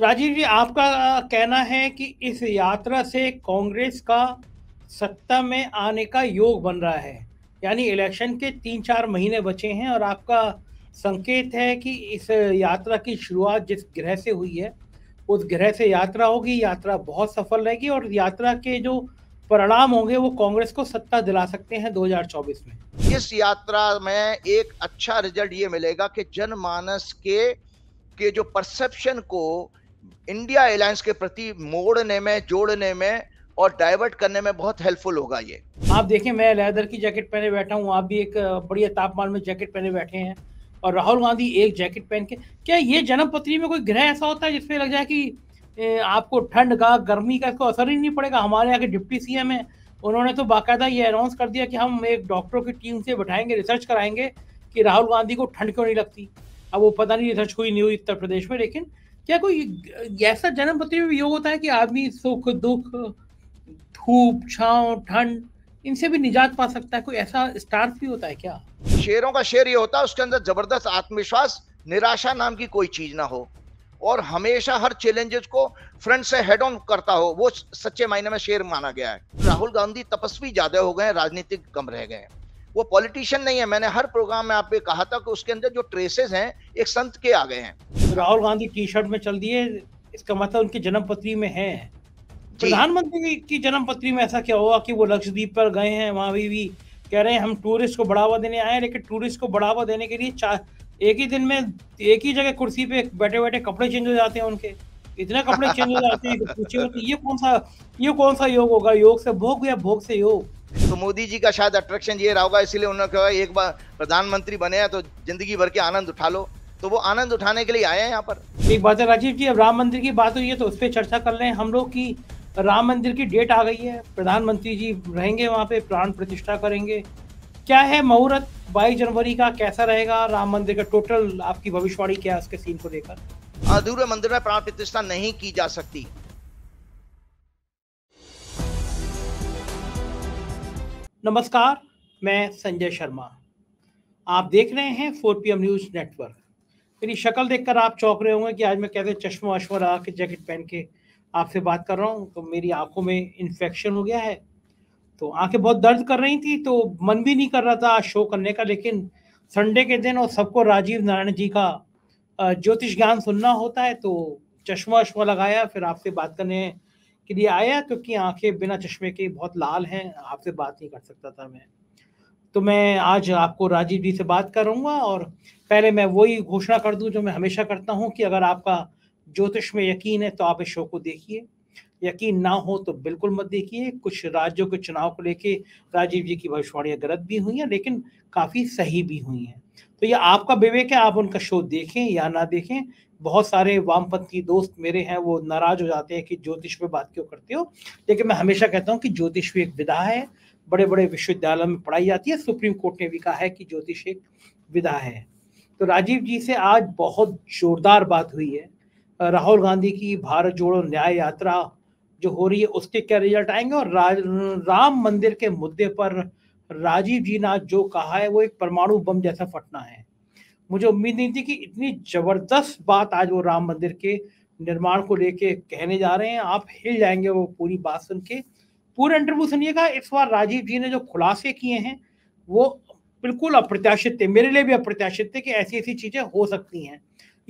राजीव जी आपका कहना है कि इस यात्रा से कांग्रेस का सत्ता में आने का योग बन रहा है यानी इलेक्शन के तीन चार महीने बचे हैं और आपका संकेत है कि इस यात्रा की शुरुआत जिस ग्रह से हुई है उस ग्रह से यात्रा होगी यात्रा बहुत सफल रहेगी और यात्रा के जो परिणाम होंगे वो कांग्रेस को सत्ता दिला सकते हैं 2024 में इस यात्रा में एक अच्छा रिजल्ट ये मिलेगा कि जनमानस के के जो परसेप्शन को इंडिया एयरलाइंस के प्रति मोड़ने में जोड़ने में और डाइवर्ट करने में बहुत हेल्पफुल होगा ये आप देखें मैं लेदर की जैकेट पहने बैठा हूँ आप भी एक बढ़िया तापमान में जैकेट पहने बैठे हैं और राहुल गांधी एक जैकेट पहन के क्या ये जन्म पत्री में कोई ग्रह ऐसा होता है जिसपे लग जाए कि आपको ठंड का गर्मी का इसको असर ही नहीं पड़ेगा हमारे यहाँ के डिप्टी सी है उन्होंने तो बाकायदा ये अनाउंस कर दिया कि हम एक डॉक्टरों की टीम से बैठाएंगे रिसर्च कराएंगे कि राहुल गांधी को ठंड क्यों नहीं लगती अब वो पता नहीं रिसर्च हुई नहीं हुई उत्तर प्रदेश में लेकिन क्या कोई ऐसा जन्म पत्र योग होता है कि आदमी सुख दुख धूप छाव ठंड इनसे भी निजात पा सकता है कोई ऐसा स्टार भी होता है क्या शेरों का शेर ये होता है उसके अंदर जबरदस्त आत्मविश्वास निराशा नाम की कोई चीज ना हो और हमेशा हर चैलेंजेस को फ्रंट से हेड ऑन करता हो वो सच्चे मायने में शेर माना गया है राहुल गांधी तपस्वी ज्यादा हो गए राजनीतिक कम रह गए वो पॉलिटिशियन नहीं है मैंने हर प्रोग्राम में आपको कहा था कि उसके अंदर जो ट्रेसेस हैं एक संत के आ गए हैं राहुल गांधी टी शर्ट में चल दिए इसका मतलब उनकी जन्मपत्री में है प्रधानमंत्री की जन्मपत्री में ऐसा क्या हुआ कि वो लक्षद्वीप पर गए हैं वहां भी, भी कह रहे हैं हम टूरिस्ट को बढ़ावा देने आए लेकिन टूरिस्ट को बढ़ावा देने के लिए एक ही दिन में एक ही जगह कुर्सी पे बैठे बैठे कपड़े चेंज हो जाते हैं उनके इतने कपड़े चेंज हो जाते हैं पूछे ये कौन सा ये कौन सा योग होगा योग से भोग या भोग से योग तो मोदी जी का शायद अट्रैक्शन ये रहा होगा इसीलिए उन्होंने कहा एक बार प्रधानमंत्री बने हैं तो जिंदगी भर के आनंद उठा लो तो वो आनंद उठाने के लिए आए हैं यहाँ पर एक बात है राजीव जी अब राम मंदिर की बात हुई है तो उस पर चर्चा कर रहे हैं हम लोग की राम मंदिर की डेट आ गई है प्रधानमंत्री जी रहेंगे वहाँ पे प्राण प्रतिष्ठा करेंगे क्या है मुहूर्त बाईस जनवरी का कैसा रहेगा राम मंदिर का टोटल आपकी भविष्यवाणी क्या है उसके सीन को लेकर अधूरे मंदिर में प्राण प्रतिष्ठा नहीं की जा सकती नमस्कार मैं संजय शर्मा आप देख रहे हैं फोर पी न्यूज नेटवर्क मेरी शक्ल देखकर आप चौंक रहे होंगे कि आज मैं कैसे चश्मा वश्मा लगा के जैकेट पहन के आपसे बात कर रहा हूँ तो मेरी आंखों में इन्फेक्शन हो गया है तो आंखें बहुत दर्द कर रही थी तो मन भी नहीं कर रहा था शो करने का लेकिन संडे के दिन और सबको राजीव नारायण जी का ज्योतिष ज्ञान सुनना होता है तो चश्मा वश्मा लगाया फिर आपसे बात करने के लिए आया क्योंकि आंखें बिना चश्मे के बहुत लाल हैं आपसे बात नहीं कर सकता था मैं तो मैं आज आपको राजीव जी से बात करूंगा और पहले मैं वही घोषणा कर दूं जो मैं हमेशा करता हूं कि अगर आपका ज्योतिष में यकीन है तो आप इस शो को देखिए यकीन ना हो तो बिल्कुल मत देखिए कुछ राज्यों के चुनाव को लेके राजीव जी की भविष्यवाणियाँ गलत भी हुई हैं लेकिन काफ़ी सही भी हुई हैं तो ये आपका विवेक है आप उनका शो देखें या ना देखें बहुत सारे वामपंथी दोस्त मेरे हैं वो नाराज हो जाते हैं कि ज्योतिष पे बात क्यों करते हो लेकिन मैं हमेशा कहता हूँ कि ज्योतिष भी एक विधा है बड़े बड़े विश्वविद्यालय में पढ़ाई जाती है सुप्रीम कोर्ट ने भी कहा है कि ज्योतिष एक विधा है तो राजीव जी से आज बहुत जोरदार बात हुई है राहुल गांधी की भारत जोड़ो न्याय यात्रा जो हो रही है उसके क्या रिजल्ट आएंगे और रा, राम मंदिर के मुद्दे पर राजीव जी ने आज जो कहा है वो एक परमाणु बम जैसा फटना है मुझे उम्मीद नहीं थी कि इतनी जबरदस्त बात आज वो राम मंदिर के निर्माण को लेके कहने जा रहे हैं आप हिल जाएंगे वो पूरी बात सुन के पूरा इंटरव्यू सुनिएगा इस बार राजीव जी ने जो खुलासे किए हैं वो बिल्कुल अप्रत्याशित थे मेरे लिए भी अप्रत्याशित थे कि ऐसी ऐसी चीजें हो सकती हैं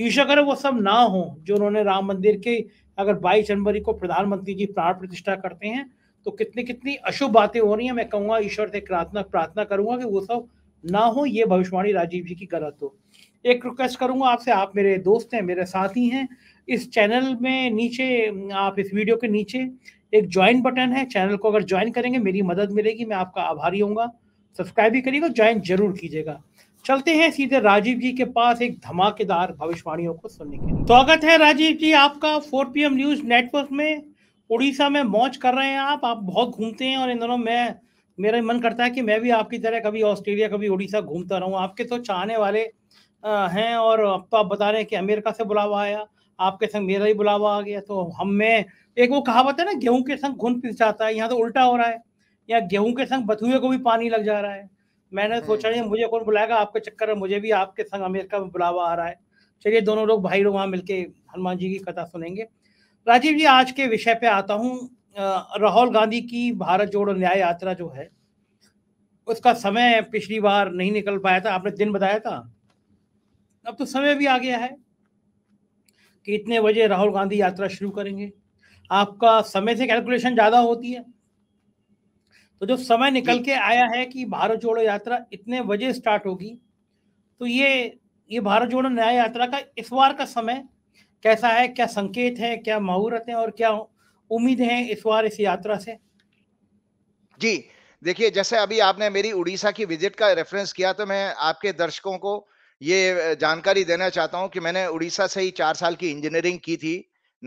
ईशा करे वो सब ना हो जो उन्होंने राम मंदिर के अगर बाईस जनवरी को प्रधानमंत्री जी प्राण प्रतिष्ठा करते हैं तो कितनी कितनी अशुभ बातें हो रही हैं मैं कहूँगा ईश्वर से प्रार्थना प्रार्थना करूंगा कि वो सब ना हो ये भविष्यवाणी राजीव जी की गलत हो एक रिक्वेस्ट करूंगा आपसे आप मेरे दोस्त हैं मेरे साथी हैं इस चैनल में नीचे आप इस वीडियो के नीचे एक ज्वाइन बटन है चैनल को अगर ज्वाइन करेंगे मेरी मदद मिलेगी मैं आपका आभारी होऊंगा सब्सक्राइब भी करिएगा ज्वाइन जरूर कीजिएगा चलते हैं सीधे राजीव जी के पास एक धमाकेदार भविष्यवाणियों को सुनने के लिए स्वागत है राजीव जी आपका 4 पीएम न्यूज नेटवर्क में उड़ीसा में मौज कर रहे हैं आप आप बहुत घूमते हैं और इन दोनों मैं मेरा मन करता है कि मैं भी आपकी तरह कभी ऑस्ट्रेलिया कभी उड़ीसा घूमता रहूं आपके तो चाहने वाले हैं और अब तो आप बता रहे हैं कि अमेरिका से बुलावा आया आपके संग मेरा ही बुलावा आ गया तो हम में एक वो कहावत है ना गेहूं के संग घुन पिस जाता है यहाँ तो उल्टा हो रहा है या गेहूं के संग बथुए को भी पानी लग जा रहा है मैंने हम्म। सोचा नहीं मुझे कौन बुलाएगा आपके चक्कर में मुझे भी आपके संग अमेरिका में बुलावा आ रहा है चलिए दोनों लोग भाई लोग वहाँ मिलके हनुमान जी की कथा सुनेंगे राजीव जी आज के विषय पे आता हूँ राहुल गांधी की भारत जोड़ो न्याय यात्रा जो है उसका समय पिछली बार नहीं निकल पाया था आपने दिन बताया था अब तो समय भी आ गया है कि इतने बजे राहुल गांधी यात्रा शुरू करेंगे आपका समय से कैलकुलेशन ज़्यादा होती है तो जब समय निकल के आया है कि भारत जोड़ो यात्रा इतने बजे स्टार्ट होगी तो ये ये भारत जोड़ो न्याय यात्रा का इस बार का समय कैसा है क्या संकेत है क्या मुहूर्त है और क्या उम्मीद है इस बार इस यात्रा से जी देखिए जैसे अभी आपने मेरी उड़ीसा की विजिट का रेफरेंस किया तो मैं आपके दर्शकों को ये जानकारी देना चाहता हूँ कि मैंने उड़ीसा से ही चार साल की इंजीनियरिंग की थी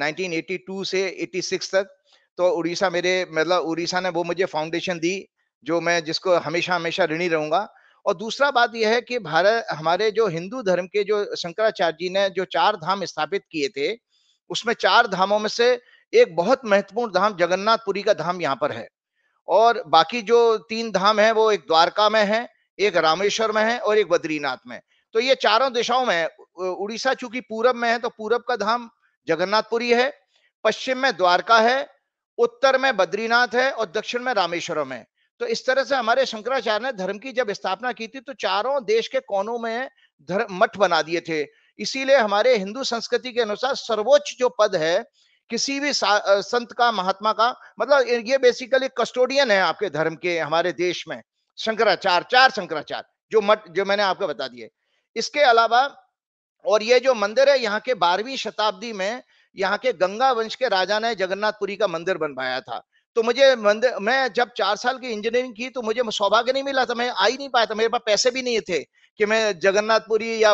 1982 से 86 तक तो उड़ीसा मेरे मतलब उड़ीसा ने वो मुझे फाउंडेशन दी जो मैं जिसको हमेशा हमेशा ऋणी रहूंगा और दूसरा बात यह है कि भारत हमारे जो हिंदू धर्म के जो शंकराचार्य जी ने जो चार धाम स्थापित किए थे उसमें चार धामों में से एक बहुत महत्वपूर्ण धाम जगन्नाथपुरी का धाम यहाँ पर है और बाकी जो तीन धाम है वो एक द्वारका में है एक रामेश्वर में है और एक बद्रीनाथ में तो ये चारों दिशाओं में उड़ीसा चूंकि पूरब में है तो पूरब का धाम जगन्नाथपुरी है पश्चिम में द्वारका है उत्तर में बद्रीनाथ है और दक्षिण में रामेश्वरम है तो इस तरह से हमारे शंकराचार्य ने धर्म की जब स्थापना की थी तो चारों देश के कोनों में धर्म मठ बना दिए थे इसीलिए हमारे हिंदू संस्कृति के अनुसार सर्वोच्च जो पद है किसी भी संत का महात्मा का मतलब ये बेसिकली कस्टोडियन है आपके धर्म के हमारे देश में शंकराचार्य चार शंकराचार्य जो मठ जो मैंने आपको बता दिए इसके अलावा और ये जो मंदिर है यहाँ के बारहवीं शताब्दी में यहाँ के गंगा वंश के राजा ने जगन्नाथपुरी का मंदिर बनवाया था तो मुझे मंदिर मैं जब चार साल की इंजीनियरिंग की तो मुझे सौभाग्य नहीं मिला था मैं आ ही नहीं पाया था मेरे पास पैसे भी नहीं थे कि मैं जगन्नाथपुरी या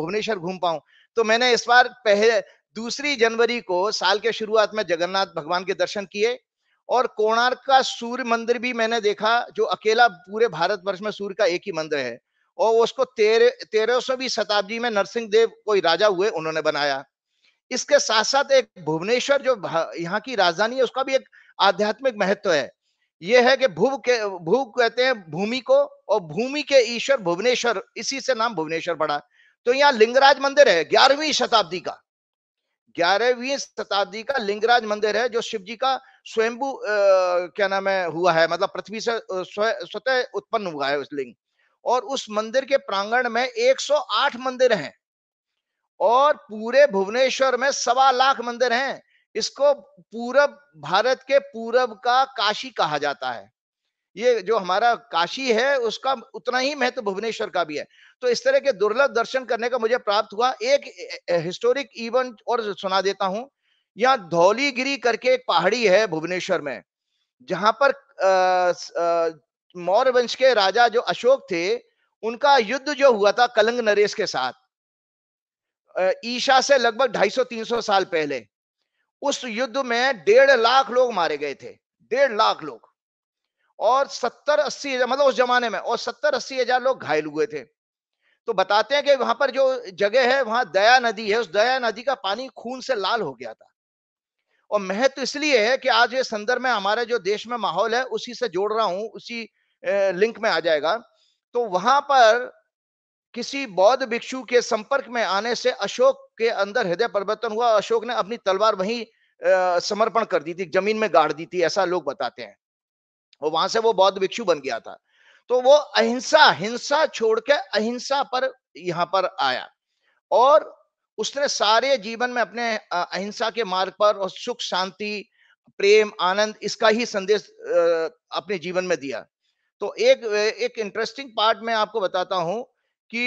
भुवनेश्वर घूम पाऊं तो मैंने इस बार पहले दूसरी जनवरी को साल के शुरुआत में जगन्नाथ भगवान के दर्शन किए और कोणार्क का सूर्य मंदिर भी मैंने देखा जो अकेला पूरे भारतवर्ष में सूर्य का एक ही मंदिर है और उसको तेरह तेरहवीं शताब्दी में नरसिंह देव कोई राजा हुए उन्होंने बनाया इसके साथ साथ एक भुवनेश्वर जो यहाँ की राजधानी है उसका भी एक आध्यात्मिक महत्व है यह है कि भूव के भूव कहते हैं भूमि को और भूमि के ईश्वर भुवनेश्वर इसी से नाम भुवनेश्वर पड़ा तो यहाँ लिंगराज मंदिर है ग्यारहवीं शताब्दी का ग्यारहवीं शताब्दी का लिंगराज मंदिर है जो शिव जी का स्वयंभू क्या नाम है हुआ है मतलब पृथ्वी से स्वतः उत्पन्न हुआ है उस लिंग और उस मंदिर के प्रांगण में 108 मंदिर हैं और पूरे भुवनेश्वर में सवा लाख मंदिर हैं इसको पूरब भारत के पूरब का काशी कहा जाता है ये जो हमारा काशी है उसका उतना ही महत्व तो भुवनेश्वर का भी है तो इस तरह के दुर्लभ दर्शन करने का मुझे प्राप्त हुआ एक हिस्टोरिक इवेंट और सुना देता हूं यहाँ धौलीगिरी करके एक पहाड़ी है भुवनेश्वर में जहां पर आ, आ, मौर्य वंश के राजा जो अशोक थे उनका युद्ध जो हुआ था कलंग नरेश के साथ ईशा से लगभग 250-300 साल पहले उस युद्ध में डेढ़ लाख लोग मारे गए थे डेढ़ लाख लोग और सत्तर अस्सी मतलब उस जमाने में और सत्तर अस्सी हजार लोग घायल हुए थे तो बताते हैं कि वहां पर जो जगह है वहां दया नदी है उस दया नदी का पानी खून से लाल हो गया था और महत्व इसलिए है कि आज ये संदर्भ में हमारे जो देश में माहौल है उसी से जोड़ रहा हूं उसी लिंक में आ जाएगा तो वहां पर किसी बौद्ध भिक्षु के संपर्क में आने से अशोक के अंदर हृदय परिवर्तन हुआ अशोक ने अपनी तलवार वहीं समर्पण कर दी थी जमीन में गाड़ दी थी ऐसा लोग बताते हैं और वहां से वो बौद्ध भिक्षु बन गया था तो वो अहिंसा हिंसा छोड़ के अहिंसा पर यहाँ पर आया और उसने सारे जीवन में अपने अहिंसा के मार्ग पर और सुख शांति प्रेम आनंद इसका ही संदेश अपने जीवन में दिया तो एक एक इंटरेस्टिंग पार्ट मैं आपको बताता हूं कि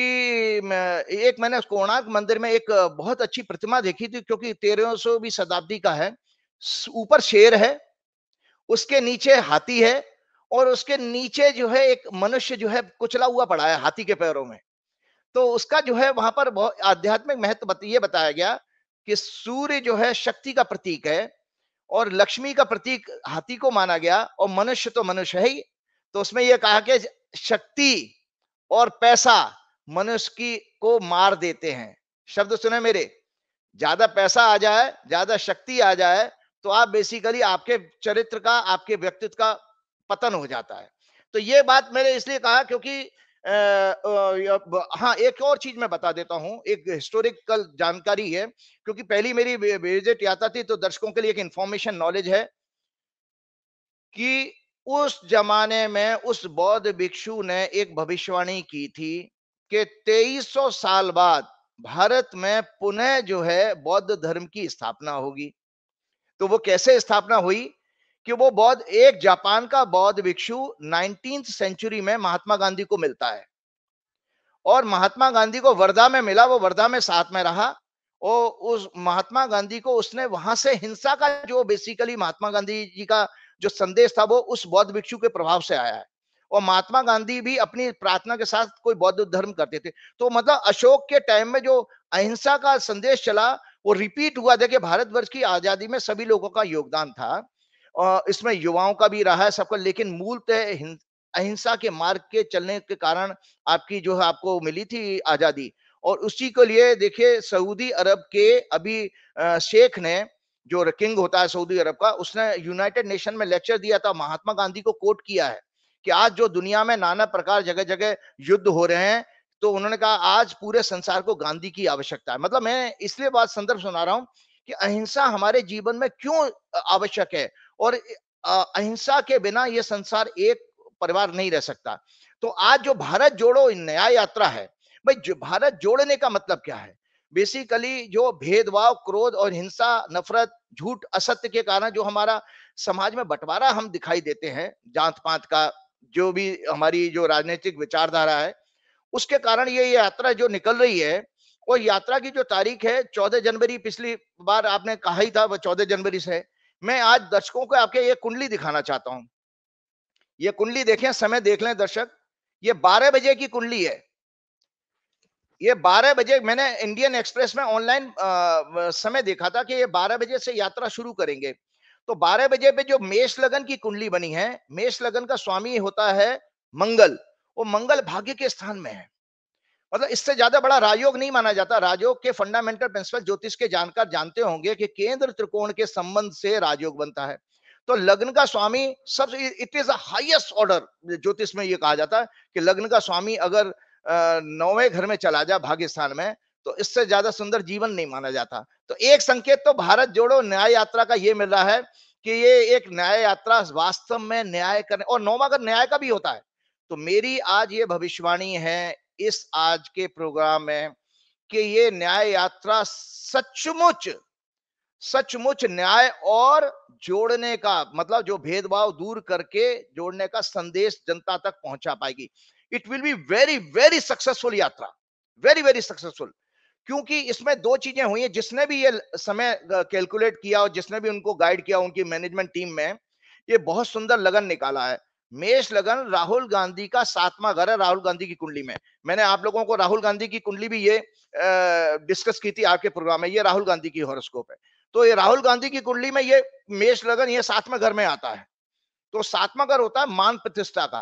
एक मैंने कोणार्क मंदिर में एक बहुत अच्छी प्रतिमा देखी थी क्योंकि तेरह सौ भी शताब्दी का है ऊपर शेर है उसके नीचे हाथी है और उसके नीचे जो है एक मनुष्य जो है कुचला हुआ पड़ा है हाथी के पैरों में तो उसका जो है वहां पर बहुत आध्यात्मिक महत्व बत, ये बताया गया कि सूर्य जो है शक्ति का प्रतीक है और लक्ष्मी का प्रतीक हाथी को माना गया और मनुष्य तो मनुष्य है ही तो उसमें यह कहा कि शक्ति और पैसा मनुष्य की को मार देते हैं शब्द सुने मेरे ज्यादा पैसा आ जाए ज्यादा शक्ति आ जाए तो आप बेसिकली आपके चरित्र का आपके व्यक्तित्व का पतन हो जाता है तो ये बात मैंने इसलिए कहा क्योंकि हाँ एक और चीज मैं बता देता हूँ एक हिस्टोरिकल जानकारी है क्योंकि पहली मेरी विजिट यात्रा थी तो दर्शकों के लिए एक इंफॉर्मेशन नॉलेज है कि उस जमाने में उस बौद्ध भिक्षु ने एक भविष्यवाणी की थी कि 2300 साल बाद भारत में पुनः जो है बौद्ध धर्म की स्थापना होगी तो वो कैसे स्थापना हुई कि वो बौद्ध एक जापान का बौद्ध भिक्षु नाइनटीन सेंचुरी में महात्मा गांधी को मिलता है और महात्मा गांधी को वर्धा में मिला वो वर्धा में साथ में रहा और उस महात्मा गांधी को उसने वहां से हिंसा का जो बेसिकली महात्मा गांधी जी का जो संदेश था वो उस बौद्ध भिक्षु के प्रभाव से आया है और महात्मा गांधी भी अपनी प्रार्थना के साथ कोई बौद्ध धर्म करते थे तो मतलब अशोक के टाइम में जो अहिंसा का संदेश चला वो रिपीट हुआ देखिए भारतवर्ष की आजादी में सभी लोगों का योगदान था और इसमें युवाओं का भी रहा है सबका लेकिन मूलतः तो अहिंसा के मार्ग के चलने के कारण आपकी जो है आपको मिली थी आजादी और उसी को लिए देखिए सऊदी अरब के अभी शेख ने जो किंग होता है सऊदी अरब का उसने यूनाइटेड नेशन में लेक्चर दिया था महात्मा गांधी को कोट किया है कि आज जो दुनिया में नाना प्रकार जगह जगह युद्ध हो रहे हैं तो उन्होंने कहा आज पूरे संसार को गांधी की आवश्यकता है मतलब मैं इसलिए बात संदर्भ सुना रहा हूँ कि अहिंसा हमारे जीवन में क्यों आवश्यक है और अहिंसा के बिना यह संसार एक परिवार नहीं रह सकता तो आज जो भारत जोड़ो न्याय यात्रा है भाई भारत जोड़ने का मतलब क्या है बेसिकली जो भेदभाव क्रोध और हिंसा नफरत झूठ असत्य के कारण जो हमारा समाज में बंटवारा हम दिखाई देते हैं जात पात का जो भी हमारी जो राजनीतिक विचारधारा है उसके कारण ये यात्रा जो निकल रही है और यात्रा की जो तारीख है चौदह जनवरी पिछली बार आपने कहा ही था वह चौदह जनवरी से मैं आज दर्शकों को आपके ये कुंडली दिखाना चाहता हूं ये कुंडली देखें समय देख लें दर्शक ये बारह बजे की कुंडली है ये 12 बजे मैंने इंडियन एक्सप्रेस में ऑनलाइन समय देखा था कि ये 12 बजे से यात्रा शुरू करेंगे तो 12 बजे पे जो मेष लगन की कुंडली बनी है मेष लगन का स्वामी होता है मंगल वो मंगल भाग्य के स्थान में है मतलब इससे ज्यादा बड़ा राजयोग नहीं माना जाता राजयोग के फंडामेंटल प्रिंसिपल ज्योतिष के जानकार जानते होंगे कि केंद्र त्रिकोण के संबंध से राजयोग बनता है तो लग्न का स्वामी सबसे इट इज हाईएस्ट ऑर्डर ज्योतिष में ये कहा जाता है कि लग्न का स्वामी अगर नौवे घर में चला जा भाग्यस्थान में तो इससे ज्यादा सुंदर जीवन नहीं माना जाता तो एक संकेत तो भारत जोड़ो न्याय यात्रा का ये मिल रहा है कि ये एक न्याय यात्रा वास्तव में न्याय करने और नौवा घर न्याय का भी होता है तो मेरी आज ये भविष्यवाणी है इस आज के प्रोग्राम में कि ये न्याय यात्रा सचमुच सचमुच न्याय और जोड़ने का मतलब जो भेदभाव दूर करके जोड़ने का संदेश जनता तक पहुंचा पाएगी it will be very very successful यात्रा वेरी वेरी सक्सेसफुल क्योंकि इसमें दो चीजें हुई है जिसने भी ये समय कैलकुलेट किया और जिसने भी उनको गाइड किया उनकी मैनेजमेंट टीम में ये बहुत सुंदर लगन निकाला है मेष लगन राहुल गांधी का सातवां घर है राहुल गांधी की कुंडली में मैंने आप लोगों को राहुल गांधी की कुंडली भी ये डिस्कस की थी आपके प्रोग्राम में ये राहुल गांधी की हॉरोस्कोप है तो ये राहुल गांधी की कुंडली में ये मेष लगन ये सातवें घर में आता है तो सातवां घर होता है मान प्रतिष्ठा का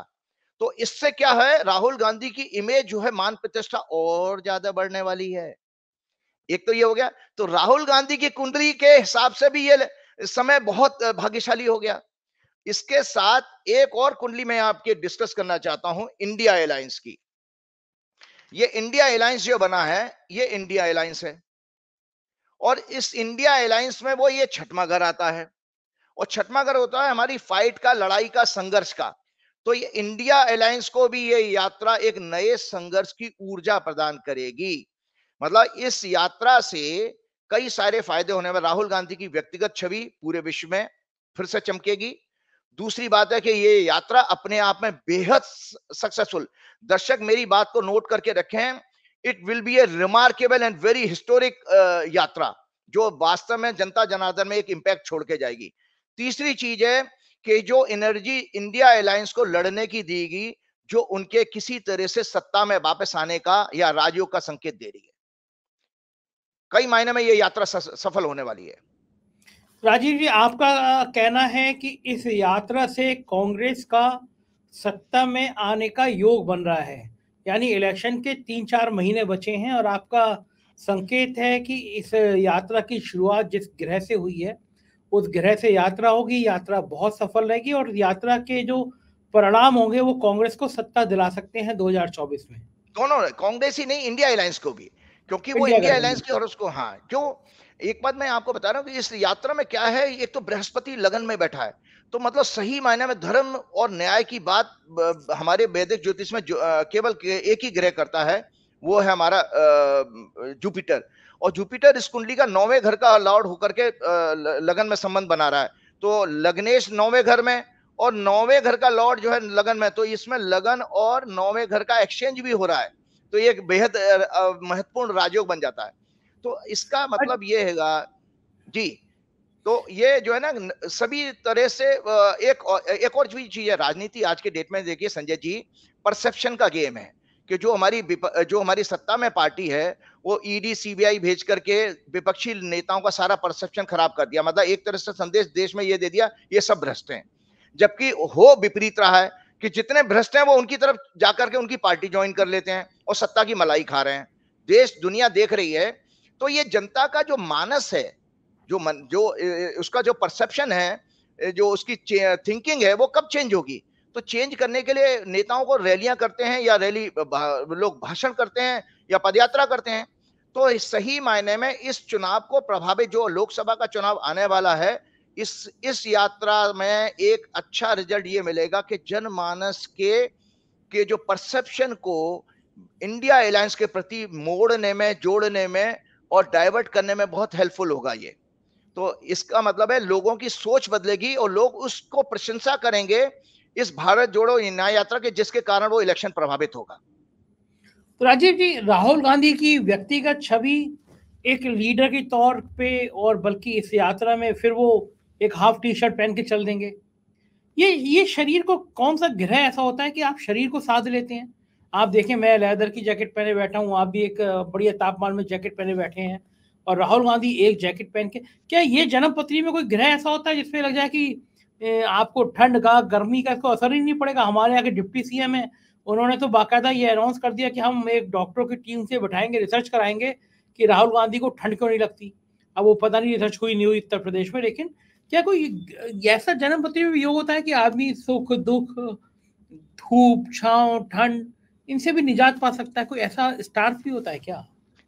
तो इससे क्या है राहुल गांधी की इमेज जो है मान प्रतिष्ठा और ज्यादा बढ़ने वाली है एक तो ये हो गया तो राहुल गांधी की कुंडली के हिसाब से भी ये समय बहुत भाग्यशाली हो गया इसके साथ एक और कुंडली मैं आपके डिस्कस करना चाहता हूं इंडिया एयरलाइंस की ये इंडिया एयरलाइंस जो बना है ये इंडिया एयरलाइंस है और इस इंडिया एयरलाइंस में वो ये छठमा घर आता है और छठमा घर होता है हमारी फाइट का लड़ाई का संघर्ष का तो ये इंडिया अलायंस को भी ये यात्रा एक नए संघर्ष की ऊर्जा प्रदान करेगी मतलब इस यात्रा से कई सारे फायदे होने वाले राहुल गांधी की व्यक्तिगत छवि पूरे विश्व में फिर से चमकेगी दूसरी बात है कि ये यात्रा अपने आप में बेहद सक्सेसफुल दर्शक मेरी बात को नोट करके रखें it will be a remarkable and very historic यात्रा जो वास्तव में जनता जनार्दन में एक इंपैक्ट छोड़ के जाएगी तीसरी चीज है कि जो एनर्जी इंडिया एयरलाइंस को लड़ने की दी गई जो उनके किसी तरह से सत्ता में वापस आने का या राजयोग का संकेत दे रही है कई मायने में ये यात्रा सफल होने वाली है राजीव जी आपका कहना है कि इस यात्रा से कांग्रेस का सत्ता में आने का योग बन रहा है यानी इलेक्शन के तीन चार महीने बचे हैं और आपका संकेत है कि इस यात्रा की शुरुआत जिस ग्रह से हुई है उस ग्रह से यात्रा होगी यात्रा बहुत सफल रहेगी और यात्रा के जो परिणाम होंगे वो कांग्रेस को सत्ता दिला सकते हैं 2024 में दोनों कांग्रेस ही नहीं इंडिया एयरलाइंस को भी क्योंकि वो इंडिया एयरलाइंस की और उसको हाँ क्यों एक बात मैं आपको बता रहा हूँ कि इस यात्रा में क्या है एक तो बृहस्पति लगन में बैठा है तो मतलब सही मायने में धर्म और न्याय की बात हमारे वैदिक ज्योतिष में जो, केवल एक ही ग्रह करता है वो है हमारा जुपिटर और जुपिटर इस कुंडली का नौवे घर का लॉर्ड होकर के लगन में संबंध बना रहा है तो लग्नेश नौवे घर में और नौवे घर का लॉर्ड जो है लगन में तो इसमें लगन और नौवे घर का एक्सचेंज भी हो रहा है तो ये बेहद महत्वपूर्ण राजयोग बन जाता है तो इसका मतलब ये हैगा जी तो ये जो है ना सभी तरह से एक एक और भी चीज है राजनीति आज के डेट में देखिए संजय जी परसेप्शन का गेम है कि जो हमारी जो हमारी सत्ता में पार्टी है वो ईडी e सीबीआई भेज करके विपक्षी नेताओं का सारा परसेप्शन खराब कर दिया मतलब एक तरह से संदेश देश में ये दे दिया ये सब भ्रष्ट हैं जबकि हो विपरीत रहा है कि जितने भ्रष्ट हैं वो उनकी तरफ जाकर के उनकी पार्टी ज्वाइन कर लेते हैं और सत्ता की मलाई खा रहे हैं देश दुनिया देख रही है तो ये जनता का जो मानस है जो मन जो उसका जो परसेप्शन है जो उसकी थिंकिंग है वो कब चेंज होगी तो चेंज करने के लिए नेताओं को रैलियां करते हैं या रैली लोग भाषण करते हैं या पदयात्रा करते हैं तो सही मायने में इस चुनाव को प्रभावित जो लोकसभा का चुनाव आने वाला है इस इस यात्रा में एक अच्छा रिजल्ट ये मिलेगा कि जनमानस के के जो परसेप्शन को इंडिया एयरलाइंस के प्रति मोड़ने में जोड़ने में और डाइवर्ट करने में बहुत हेल्पफुल होगा ये तो इसका मतलब है लोगों की सोच बदलेगी और लोग उसको प्रशंसा करेंगे इस भारत जोड़ो न्याय यात्रा के जिसके कारण वो इलेक्शन प्रभावित होगा तो राजीव जी राहुल गांधी की व्यक्तिगत छवि एक लीडर के तौर पे और बल्कि इस यात्रा में फिर वो एक हाफ टी शर्ट पहन के चल देंगे ये ये शरीर को कौन सा ग्रह ऐसा होता है कि आप शरीर को साध लेते हैं आप देखें मैं लेदर की जैकेट पहने बैठा हूँ आप भी एक बढ़िया तापमान में जैकेट पहने बैठे हैं और राहुल गांधी एक जैकेट पहन के क्या ये जन्म में कोई ग्रह ऐसा होता है जिसपे लग जाए कि आपको ठंड का गर्मी का इसको असर ही नहीं पड़ेगा हमारे यहाँ के डिप्टी सीएम है उन्होंने तो बाकायदा ये अनाउंस कर दिया कि हम एक डॉक्टरों की टीम से बैठाएंगे रिसर्च कराएंगे कि राहुल गांधी को ठंड क्यों नहीं लगती अब वो पता नहीं रिसर्च कोई नहीं हुई उत्तर प्रदेश में लेकिन क्या कोई ऐसा जन्म पत्र में योग होता है कि आदमी सुख दुख धूप छाँव ठंड इनसे भी निजात पा सकता है कोई ऐसा स्टार्स भी होता है क्या